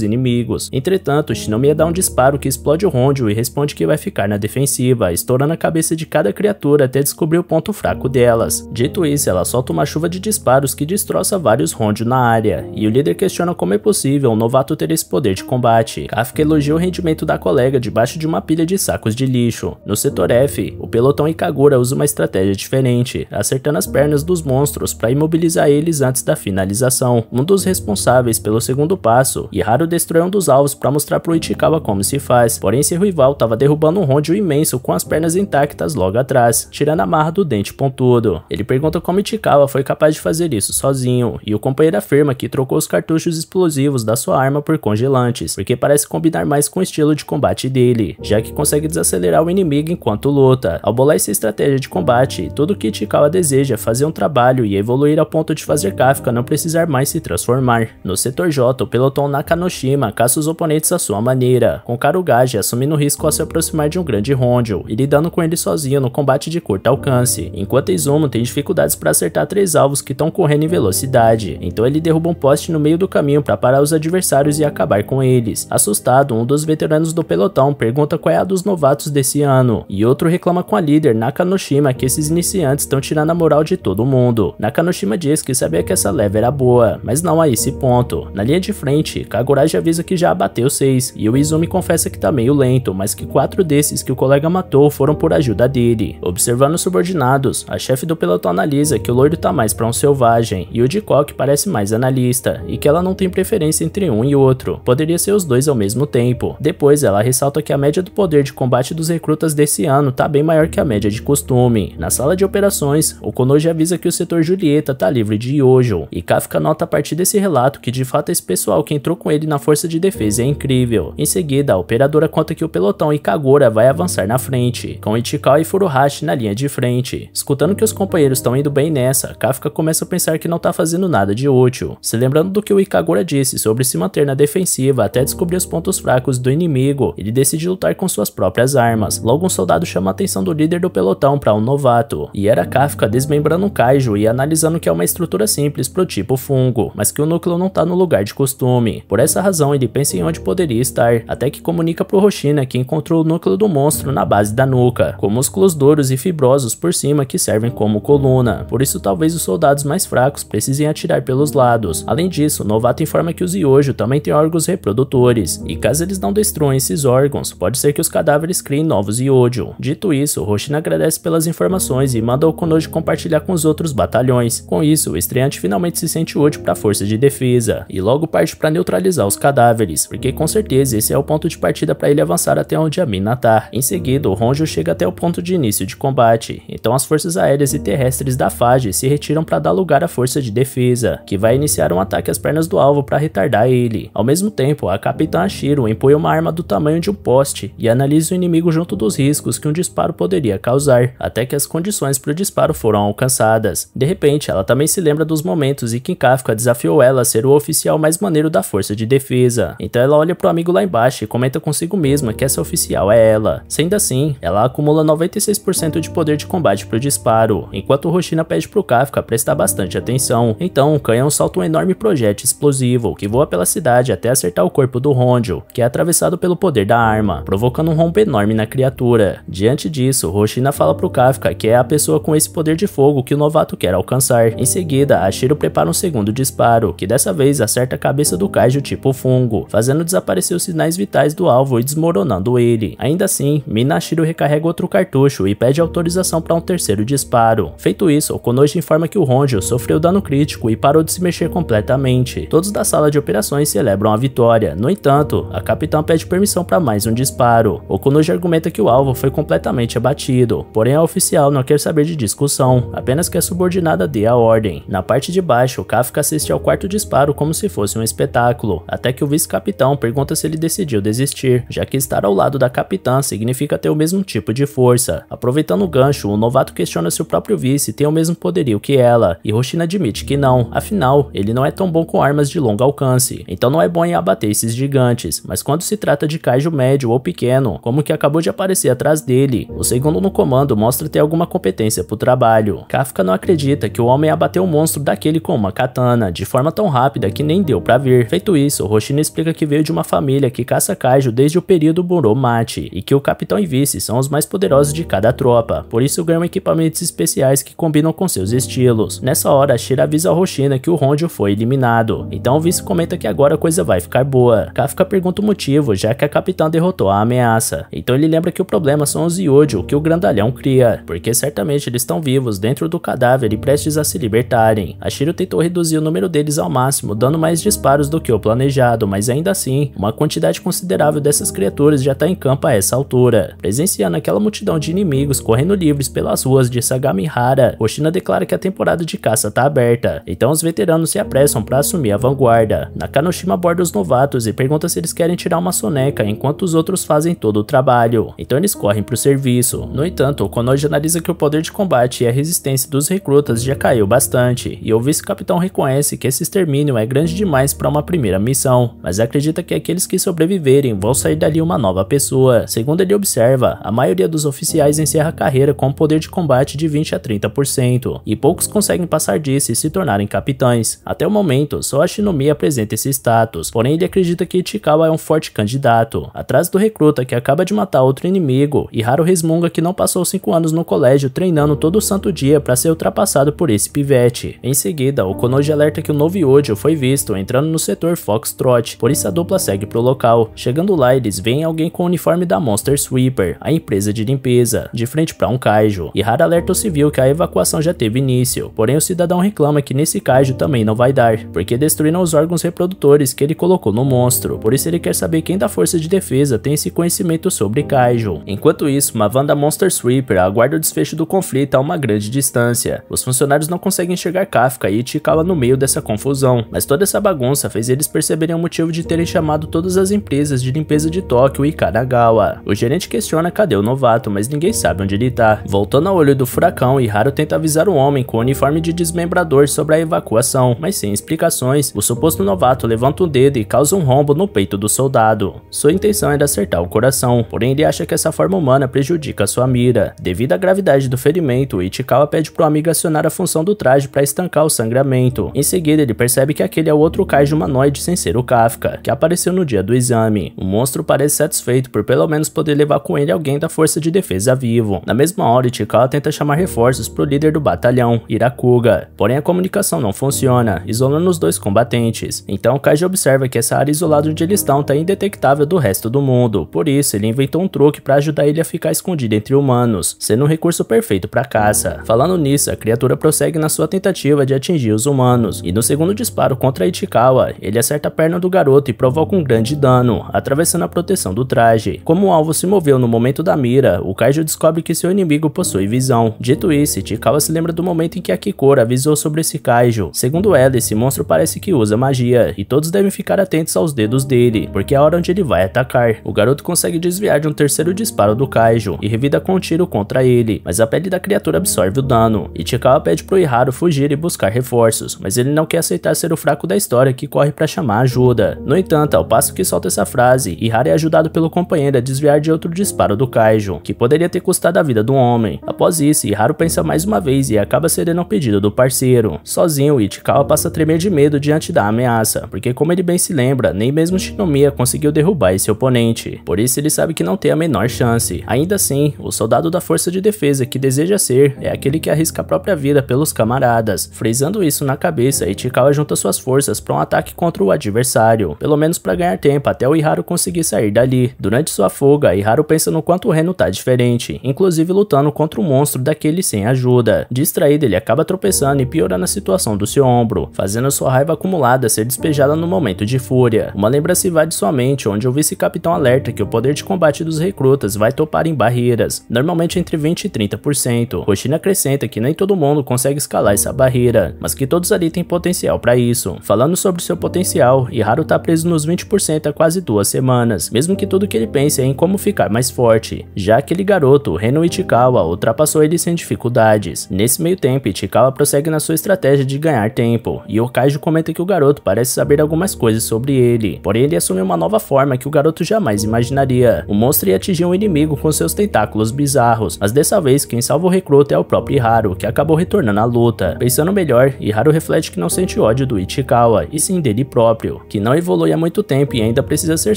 Speaker 1: inimigos. Entretanto, Shinomiya dá um disparo que explode o Honjo e responde que vai ficar na defensiva, estourando a cabeça de cada criatura até descobrir o ponto fraco delas. Dito isso, ela solta uma chuva de disparos que destroça vários Rondio na área, e o líder questiona como é possível um novato ter esse poder de combate. Kafka elogia o rendimento da colega debaixo de uma pilha de sacos de lixo. No setor F, o pelotão Ikagura usa uma estratégia diferente, acertando as pernas dos monstros para imobilizar eles antes da finalização. Um dos responsáveis pelo segundo passo, Iharu destrói um dos alvos para mostrar pro Ichikawa como se faz, porém seu rival estava derrubando um rondeo imenso com as pernas intactas logo atrás, tirando a marra do dente pontudo. Ele pergunta como Ichikawa foi capaz de fazer isso sozinho, e o companheiro afirma que trocou os cartuchos explosivos da sua arma por congelantes, porque parece combinar mais com o estilo de combate dele, já que consegue desacelerar o inimigo enquanto luta garota. Ao bolar essa estratégia de combate, todo o que Chikawa deseja é fazer um trabalho e evoluir ao ponto de fazer Kafka não precisar mais se transformar. No setor J, o pelotão Nakanoshima caça os oponentes à sua maneira, com Karugaji assumindo o risco ao se aproximar de um grande Rondel e lidando com ele sozinho no combate de curto alcance, enquanto Izumo tem dificuldades para acertar três alvos que estão correndo em velocidade, então ele derruba um poste no meio do caminho para parar os adversários e acabar com eles. Assustado, um dos veteranos do pelotão pergunta qual é a dos novatos desse ano, e outro reclama com a líder Nakanoshima que esses iniciantes estão tirando a moral de todo mundo. Nakanoshima diz que sabia que essa leva era boa, mas não a esse ponto. Na linha de frente, Kaguraji avisa que já abateu seis e o Izumi confessa que tá meio lento, mas que quatro desses que o colega matou foram por ajuda dele. Observando os subordinados, a chefe do pelotão analisa que o loiro tá mais pra um selvagem e o de Coque parece mais analista e que ela não tem preferência entre um e outro. Poderia ser os dois ao mesmo tempo. Depois, ela ressalta que a média do poder de combate dos recrutas desse ano tá bem maior que a média de costume. Na sala de operações, o Konoji avisa que o setor Julieta tá livre de Yojo, e Kafka nota a partir desse relato que de fato esse pessoal que entrou com ele na força de defesa é incrível. Em seguida, a operadora conta que o pelotão Ikagora vai avançar na frente, com Ichikawa e Furuhashi na linha de frente. Escutando que os companheiros estão indo bem nessa, Kafka começa a pensar que não tá fazendo nada de útil, se lembrando do que o Ikagora disse sobre se manter na defensiva até descobrir os pontos fracos do inimigo, ele decide lutar com suas próprias armas. Logo um soldado chama atenção do líder do pelotão para um novato, e era Kafka desmembrando um kaiju e analisando que é uma estrutura simples pro tipo fungo, mas que o núcleo não tá no lugar de costume. Por essa razão, ele pensa em onde poderia estar, até que comunica pro Roshina que encontrou o núcleo do monstro na base da nuca, com músculos duros e fibrosos por cima que servem como coluna. Por isso, talvez os soldados mais fracos precisem atirar pelos lados. Além disso, o novato informa que os Yojo também têm órgãos reprodutores, e caso eles não destruam esses órgãos, pode ser que os cadáveres criem novos Yojo. Dito isso, Hoshin agradece pelas informações e manda o Konoji compartilhar com os outros batalhões. Com isso, o estreante finalmente se sente útil para a força de defesa, e logo parte para neutralizar os cadáveres, porque com certeza esse é o ponto de partida para ele avançar até onde a mina tá. Em seguida, o Honjo chega até o ponto de início de combate, então as forças aéreas e terrestres da Fage se retiram para dar lugar à força de defesa, que vai iniciar um ataque às pernas do alvo para retardar ele. Ao mesmo tempo, a Capitã Ashiro empunha uma arma do tamanho de um poste e analisa o inimigo junto dos riscos que um disparo poderia causar, até que as condições para o disparo foram alcançadas. De repente, ela também se lembra dos momentos em que Kafka desafiou ela a ser o oficial mais maneiro da força de defesa. Então ela olha para o amigo lá embaixo e comenta consigo mesma que essa oficial é ela. Sendo assim, ela acumula 96% de poder de combate para o disparo, enquanto Roshina pede para o Kafka prestar bastante atenção. Então, o canhão solta um enorme projétil explosivo que voa pela cidade até acertar o corpo do Rondio, que é atravessado pelo poder da arma, provocando um rombo enorme na criatura. Diante Diante disso, Roshina fala pro Kafka que é a pessoa com esse poder de fogo que o novato quer alcançar. Em seguida, Ashiro prepara um segundo disparo, que dessa vez acerta a cabeça do Kaiju tipo fungo, fazendo desaparecer os sinais vitais do alvo e desmoronando ele. Ainda assim, Minashiro recarrega outro cartucho e pede autorização para um terceiro disparo. Feito isso, Konoji informa que o Honjo sofreu dano crítico e parou de se mexer completamente. Todos da sala de operações celebram a vitória. No entanto, a capitã pede permissão para mais um disparo. Okonoji argumenta que o alvo foi completamente completamente abatido, porém a oficial não quer saber de discussão, apenas que a subordinada dê a ordem. Na parte de baixo, Kafka assiste ao quarto disparo como se fosse um espetáculo, até que o vice-capitão pergunta se ele decidiu desistir, já que estar ao lado da capitã significa ter o mesmo tipo de força. Aproveitando o gancho, o novato questiona se o próprio vice tem o mesmo poderio que ela, e Roshina admite que não, afinal, ele não é tão bom com armas de longo alcance, então não é bom em abater esses gigantes, mas quando se trata de kaiju médio ou pequeno, como que acabou de aparecer atrás dele, o segundo no comando mostra ter alguma competência pro trabalho. Kafka não acredita que o homem abateu um monstro daquele com uma katana, de forma tão rápida que nem deu pra ver. Feito isso, Roshino explica que veio de uma família que caça kaiju desde o período Muromachi, e que o capitão e vice são os mais poderosos de cada tropa, por isso ganham é equipamentos especiais que combinam com seus estilos. Nessa hora, Shira avisa a Roshina que o Honjo foi eliminado, então o vice comenta que agora a coisa vai ficar boa. Kafka pergunta o motivo, já que a capitã derrotou a ameaça. Então ele lembra que o problema são os o que o grandalhão cria, porque certamente eles estão vivos dentro do cadáver e prestes a se libertarem. A Shiro tentou reduzir o número deles ao máximo, dando mais disparos do que o planejado, mas ainda assim, uma quantidade considerável dessas criaturas já está em campo a essa altura. Presenciando aquela multidão de inimigos correndo livres pelas ruas de Sagamihara, Oshina declara que a temporada de caça está aberta, então os veteranos se apressam para assumir a vanguarda. Nakanoshima aborda os novatos e pergunta se eles querem tirar uma soneca enquanto os outros fazem todo o trabalho, então eles correm para o serviço serviço. No entanto, Konoji analisa que o poder de combate e a resistência dos recrutas já caiu bastante, e o vice-capitão reconhece que esse extermínio é grande demais para uma primeira missão, mas acredita que aqueles que sobreviverem vão sair dali uma nova pessoa. Segundo ele observa, a maioria dos oficiais encerra a carreira com um poder de combate de 20 a 30%, e poucos conseguem passar disso e se tornarem capitães. Até o momento, só a Shinomi apresenta esse status, porém ele acredita que Ichikawa é um forte candidato. Atrás do recruta que acaba de matar outro inimigo, e Haru resmunga que não passou 5 anos no colégio treinando todo santo dia para ser ultrapassado por esse pivete. Em seguida, o Konoji alerta que o novo Yojo foi visto entrando no setor Foxtrot, por isso a dupla segue pro local. Chegando lá, eles veem alguém com o uniforme da Monster Sweeper, a empresa de limpeza, de frente para um Kaijo. E Hara alerta o civil que a evacuação já teve início, porém o cidadão reclama que nesse Kaijo também não vai dar, porque destruíram os órgãos reprodutores que ele colocou no monstro, por isso ele quer saber quem da força de defesa tem esse conhecimento sobre Kaijo. Enquanto isso, uma Wanda Monster Sweeper aguarda o desfecho do conflito a uma grande distância. Os funcionários não conseguem enxergar Kafka e T'Challa no meio dessa confusão, mas toda essa bagunça fez eles perceberem o motivo de terem chamado todas as empresas de limpeza de Tóquio e Kanagawa. O gerente questiona cadê o novato, mas ninguém sabe onde ele tá. Voltando ao olho do furacão, Iharo tenta avisar o homem com o uniforme de desmembrador sobre a evacuação, mas sem explicações, o suposto novato levanta um dedo e causa um rombo no peito do soldado. Sua intenção era acertar o coração, porém ele acha que essa forma humana precisa prejudica sua mira. Devido à gravidade do ferimento, Ichikawa pede pro amigo acionar a função do traje para estancar o sangramento. Em seguida, ele percebe que aquele é o outro Kaiju humanoide sem ser o Kafka, que apareceu no dia do exame. O monstro parece satisfeito por pelo menos poder levar com ele alguém da força de defesa vivo. Na mesma hora, Ichikawa tenta chamar reforços pro líder do batalhão, Irakuga. Porém, a comunicação não funciona, isolando os dois combatentes. Então, Kaiju observa que essa área isolada onde eles estão tá indetectável do resto do mundo. Por isso, ele inventou um truque para ajudar ele a ficar ficar escondida entre humanos, sendo um recurso perfeito para caça. Falando nisso, a criatura prossegue na sua tentativa de atingir os humanos, e no segundo disparo contra Ichikawa, ele acerta a perna do garoto e provoca um grande dano, atravessando a proteção do traje. Como o alvo se moveu no momento da mira, o Kaijo descobre que seu inimigo possui visão. Dito isso, Ichikawa se lembra do momento em que a Kikora avisou sobre esse Kaijo. Segundo ela, esse monstro parece que usa magia, e todos devem ficar atentos aos dedos dele, porque é a hora onde ele vai atacar. O garoto consegue desviar de um terceiro disparo do Kaijo, Kaijo e revida com um tiro contra ele, mas a pele da criatura absorve o dano. Ichikawa pede pro Iharu fugir e buscar reforços, mas ele não quer aceitar ser o fraco da história que corre para chamar ajuda. No entanto, ao passo que solta essa frase, Iharu é ajudado pelo companheiro a desviar de outro disparo do Kaiju, que poderia ter custado a vida do homem. Após isso, Iharu pensa mais uma vez e acaba cedendo ao pedido do parceiro. Sozinho, Ichikawa passa a tremer de medo diante da ameaça, porque como ele bem se lembra, nem mesmo Shinomiya conseguiu derrubar esse oponente. Por isso ele sabe que não tem a menor chance. Ainda Ainda assim, o soldado da força de defesa que deseja ser é aquele que arrisca a própria vida pelos camaradas. Frisando isso na cabeça, Ichikawa junta suas forças para um ataque contra o adversário, pelo menos para ganhar tempo até o Iharu conseguir sair dali. Durante sua fuga, Iharu pensa no quanto o Reno tá diferente, inclusive lutando contra o um monstro daquele sem ajuda. Distraído, ele acaba tropeçando e piorando a situação do seu ombro, fazendo sua raiva acumulada ser despejada no momento de fúria. Uma lembrança invade sua mente, onde o vice-capitão alerta que o poder de combate dos recrutas vai topar em barreiras, normalmente entre 20% e 30%. Rochina acrescenta que nem todo mundo consegue escalar essa barreira, mas que todos ali têm potencial para isso. Falando sobre seu potencial, Iharo tá preso nos 20% há quase duas semanas, mesmo que tudo que ele pense é em como ficar mais forte. Já aquele garoto, Reno Ichikawa, ultrapassou ele sem dificuldades. Nesse meio tempo, Ichikawa prossegue na sua estratégia de ganhar tempo, e Okaiju comenta que o garoto parece saber algumas coisas sobre ele, porém ele assume uma nova forma que o garoto jamais imaginaria. O monstro ia atingir um inimigo com seus seus tentáculos bizarros, mas dessa vez quem salva o recruta é o próprio Haru, que acabou retornando à luta. Pensando melhor, Haru reflete que não sente ódio do Ichikawa, e sim dele próprio, que não evolui há muito tempo e ainda precisa ser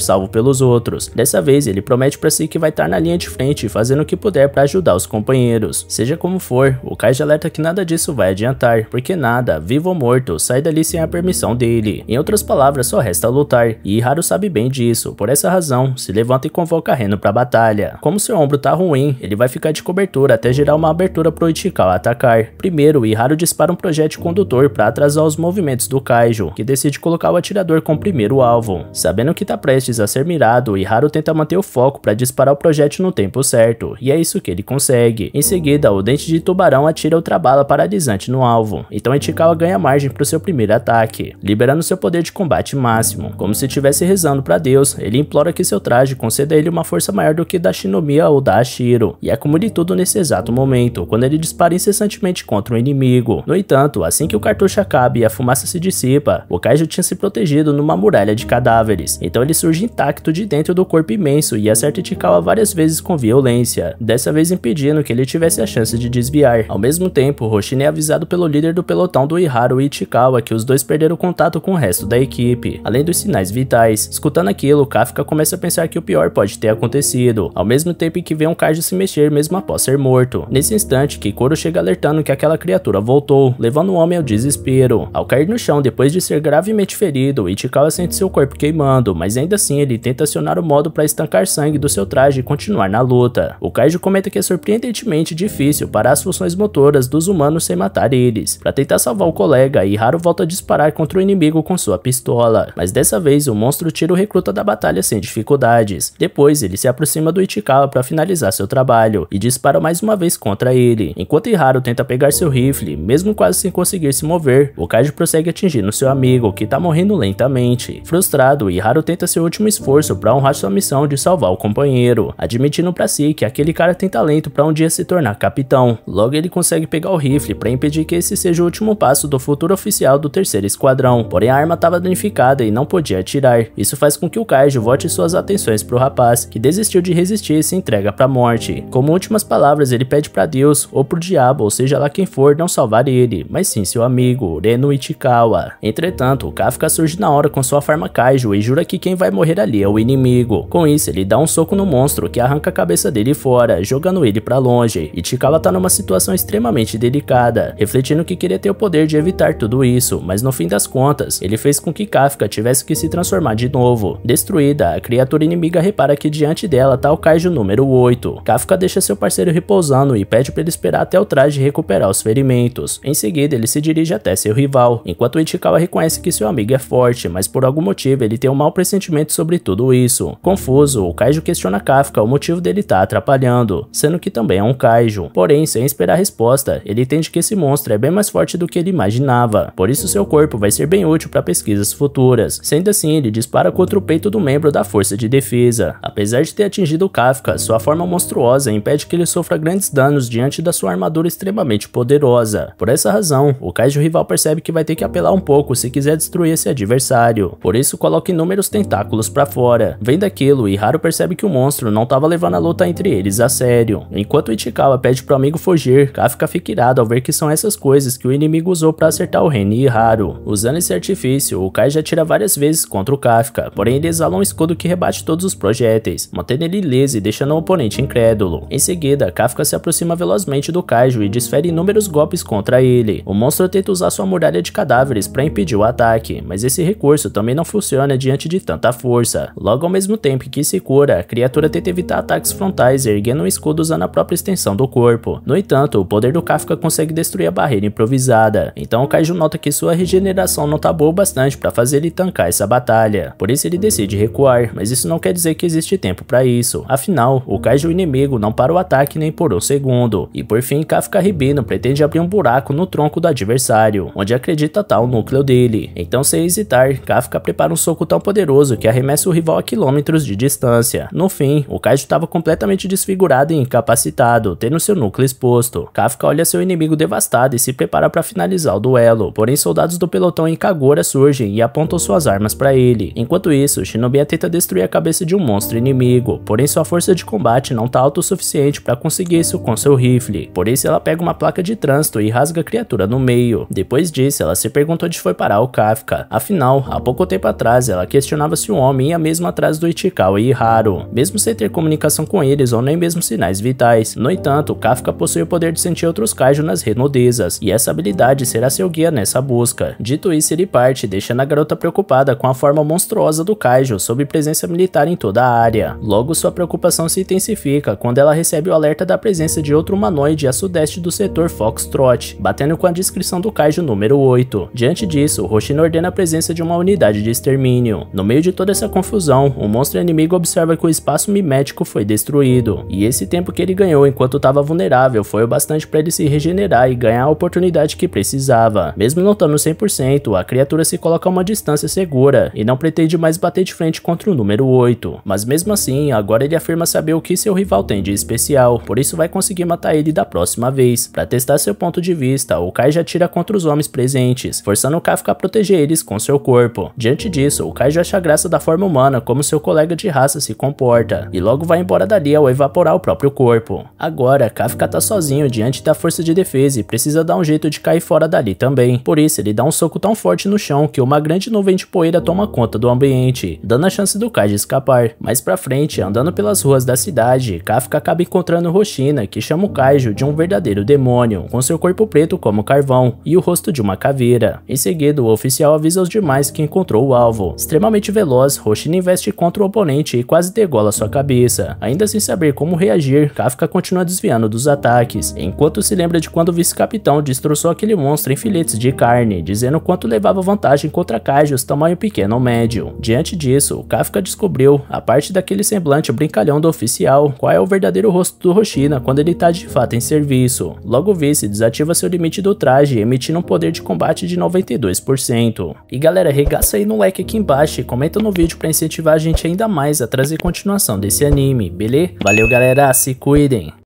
Speaker 1: salvo pelos outros. Dessa vez, ele promete para si que vai estar na linha de frente, fazendo o que puder para ajudar os companheiros. Seja como for, o Kaiji alerta que nada disso vai adiantar, porque nada, vivo ou morto, sai dali sem a permissão dele. Em outras palavras, só resta lutar, e Haru sabe bem disso, por essa razão, se levanta e convoca Reno para a batalha. Como seu ombro tá ruim, ele vai ficar de cobertura até gerar uma abertura pro Ichikawa atacar. Primeiro, o Iharu dispara um projétil condutor para atrasar os movimentos do Kaiju, que decide colocar o atirador como primeiro alvo. Sabendo que tá prestes a ser mirado, Iharu tenta manter o foco para disparar o projétil no tempo certo, e é isso que ele consegue. Em seguida, o dente de tubarão atira outra bala paralisante no alvo, então Ichikawa ganha margem para seu primeiro ataque, liberando seu poder de combate máximo. Como se estivesse rezando para Deus, ele implora que seu traje conceda a ele uma força maior do que da Shinomiya ou dá Shiro, e é como de tudo nesse exato momento, quando ele dispara incessantemente contra o inimigo. No entanto, assim que o cartucho acaba e a fumaça se dissipa, o Kaiju tinha se protegido numa muralha de cadáveres, então ele surge intacto de dentro do corpo imenso e acerta Ichikawa várias vezes com violência, dessa vez impedindo que ele tivesse a chance de desviar. Ao mesmo tempo, Hoshine é avisado pelo líder do pelotão do Iharu e Ichikawa que os dois perderam contato com o resto da equipe, além dos sinais vitais. Escutando aquilo, Kafka começa a pensar que o pior pode ter acontecido, ao mesmo tempo que vê um Kaiju se mexer mesmo após ser morto. Nesse instante, Kikoro chega alertando que aquela criatura voltou, levando o homem ao desespero. Ao cair no chão depois de ser gravemente ferido, Ichikawa sente seu corpo queimando, mas ainda assim ele tenta acionar o modo para estancar sangue do seu traje e continuar na luta. O Kaiju comenta que é surpreendentemente difícil parar as funções motoras dos humanos sem matar eles. Para tentar salvar o colega, Iharo volta a disparar contra o inimigo com sua pistola, mas dessa vez o monstro tira o recruta da batalha sem dificuldades. Depois ele se aproxima do Ichikawa para finalizar seu trabalho e dispara mais uma vez contra ele. Enquanto Iharu tenta pegar seu rifle, mesmo quase sem conseguir se mover, o Kaiju prossegue atingindo seu amigo, que tá morrendo lentamente. Frustrado, Iharu tenta seu último esforço para honrar sua missão de salvar o companheiro, admitindo para si que aquele cara tem talento para um dia se tornar capitão. Logo ele consegue pegar o rifle para impedir que esse seja o último passo do futuro oficial do terceiro esquadrão, porém a arma estava danificada e não podia atirar. Isso faz com que o Kaiju volte suas atenções pro rapaz, que desistiu de resistir e se entrega entrega para a morte. Como últimas palavras, ele pede para Deus ou para o diabo, ou seja lá quem for, não salvar ele, mas sim seu amigo, Reno Ichikawa. Entretanto, Kafka surge na hora com sua farma Kaiju e jura que quem vai morrer ali é o inimigo. Com isso, ele dá um soco no monstro que arranca a cabeça dele fora, jogando ele para longe. Ichikawa tá numa situação extremamente delicada, refletindo que queria ter o poder de evitar tudo isso, mas no fim das contas, ele fez com que Kafka tivesse que se transformar de novo. Destruída, a criatura inimiga repara que diante dela tá o Kaiju número número 8. Kafka deixa seu parceiro repousando e pede para ele esperar até o traje recuperar os ferimentos. Em seguida, ele se dirige até seu rival, enquanto Ichikawa reconhece que seu amigo é forte, mas por algum motivo ele tem um mau pressentimento sobre tudo isso. Confuso, o Kaiju questiona Kafka o motivo dele estar tá atrapalhando, sendo que também é um Kaiju. Porém, sem esperar a resposta, ele entende que esse monstro é bem mais forte do que ele imaginava, por isso seu corpo vai ser bem útil para pesquisas futuras. Sendo assim, ele dispara contra o peito do membro da força de defesa. Apesar de ter atingido Kafka, sua sua forma monstruosa impede que ele sofra grandes danos diante da sua armadura extremamente poderosa. Por essa razão, o Kaiju rival percebe que vai ter que apelar um pouco se quiser destruir esse adversário. Por isso, coloca inúmeros tentáculos para fora. Vendo aquilo, Iharu percebe que o monstro não estava levando a luta entre eles a sério. Enquanto Ichikawa pede pro amigo fugir, Kafka fica irado ao ver que são essas coisas que o inimigo usou para acertar o Ren e Iharu. Usando esse artifício, o Kaiju atira várias vezes contra o Kafka, porém ele exala um escudo que rebate todos os projéteis, mantendo ele ileso e deixando oponente incrédulo. Em seguida, Kafka se aproxima velozmente do Kaiju e desfere inúmeros golpes contra ele. O monstro tenta usar sua muralha de cadáveres para impedir o ataque, mas esse recurso também não funciona diante de tanta força. Logo ao mesmo tempo que se cura, a criatura tenta evitar ataques frontais erguendo um escudo usando a própria extensão do corpo. No entanto, o poder do Kafka consegue destruir a barreira improvisada, então o Kaiju nota que sua regeneração não tá boa o bastante para fazer ele tancar essa batalha. Por isso ele decide recuar, mas isso não quer dizer que existe tempo para isso. Afinal, o o kaiju inimigo não para o ataque nem por um segundo, e por fim Kafka Ribino pretende abrir um buraco no tronco do adversário, onde acredita estar o núcleo dele. Então sem hesitar, Kafka prepara um soco tão poderoso que arremessa o rival a quilômetros de distância. No fim, o kaiju estava completamente desfigurado e incapacitado, tendo seu núcleo exposto. Kafka olha seu inimigo devastado e se prepara para finalizar o duelo, porém soldados do pelotão em Kagura surgem e apontam suas armas para ele. Enquanto isso, Shinobi tenta destruir a cabeça de um monstro inimigo, porém sua força de comando combate não tá alto o suficiente para conseguir isso com seu rifle. Por isso ela pega uma placa de trânsito e rasga a criatura no meio. Depois disso, ela se pergunta onde foi parar o Kafka. Afinal, há pouco tempo atrás, ela questionava se o homem ia mesmo atrás do Itikawa e Haru, mesmo sem ter comunicação com eles ou nem mesmo sinais vitais. No entanto, Kafka possui o poder de sentir outros kaiju nas redondezas, e essa habilidade será seu guia nessa busca. Dito isso, ele parte, deixando a garota preocupada com a forma monstruosa do kaiju sob presença militar em toda a área. Logo, sua preocupação se intensifica quando ela recebe o alerta da presença de outro humanoide a sudeste do setor Foxtrot, batendo com a descrição do Kaiju número 8. Diante disso, Roshino ordena a presença de uma unidade de extermínio. No meio de toda essa confusão, o monstro inimigo observa que o espaço mimético foi destruído, e esse tempo que ele ganhou enquanto estava vulnerável foi o bastante para ele se regenerar e ganhar a oportunidade que precisava. Mesmo não estando 100%, a criatura se coloca a uma distância segura e não pretende mais bater de frente contra o número 8. Mas mesmo assim, agora ele afirma saber o que seu rival tem de especial, por isso vai conseguir matar ele da próxima vez. Para testar seu ponto de vista, o Kai já tira contra os homens presentes, forçando o Kafka a proteger eles com seu corpo. Diante disso, o já acha graça da forma humana como seu colega de raça se comporta, e logo vai embora dali ao evaporar o próprio corpo. Agora, Kafka tá sozinho diante da força de defesa e precisa dar um jeito de cair fora dali também. Por isso, ele dá um soco tão forte no chão que uma grande nuvem de poeira toma conta do ambiente, dando a chance do Kai de escapar. Mais pra frente, andando pelas ruas da cidade, Kafka acaba encontrando Roshina, que chama o Kaiju de um verdadeiro demônio, com seu corpo preto como carvão e o rosto de uma caveira. Em seguida, o oficial avisa os demais que encontrou o alvo. Extremamente veloz, Roshina investe contra o oponente e quase degola sua cabeça. Ainda sem saber como reagir, Kafka continua desviando dos ataques, enquanto se lembra de quando o vice-capitão destroçou aquele monstro em filetes de carne, dizendo quanto levava vantagem contra Kaijus tamanho pequeno ou médio. Diante disso, Kafka descobriu a parte daquele semblante brincalhão do oficial oficial qual é o verdadeiro rosto do Roshina quando ele está de fato em serviço. Logo o vice desativa seu limite do traje, emitindo um poder de combate de 92%. E galera, regaça aí no like aqui embaixo e comenta no vídeo para incentivar a gente ainda mais a trazer continuação desse anime, beleza? Valeu galera, se cuidem!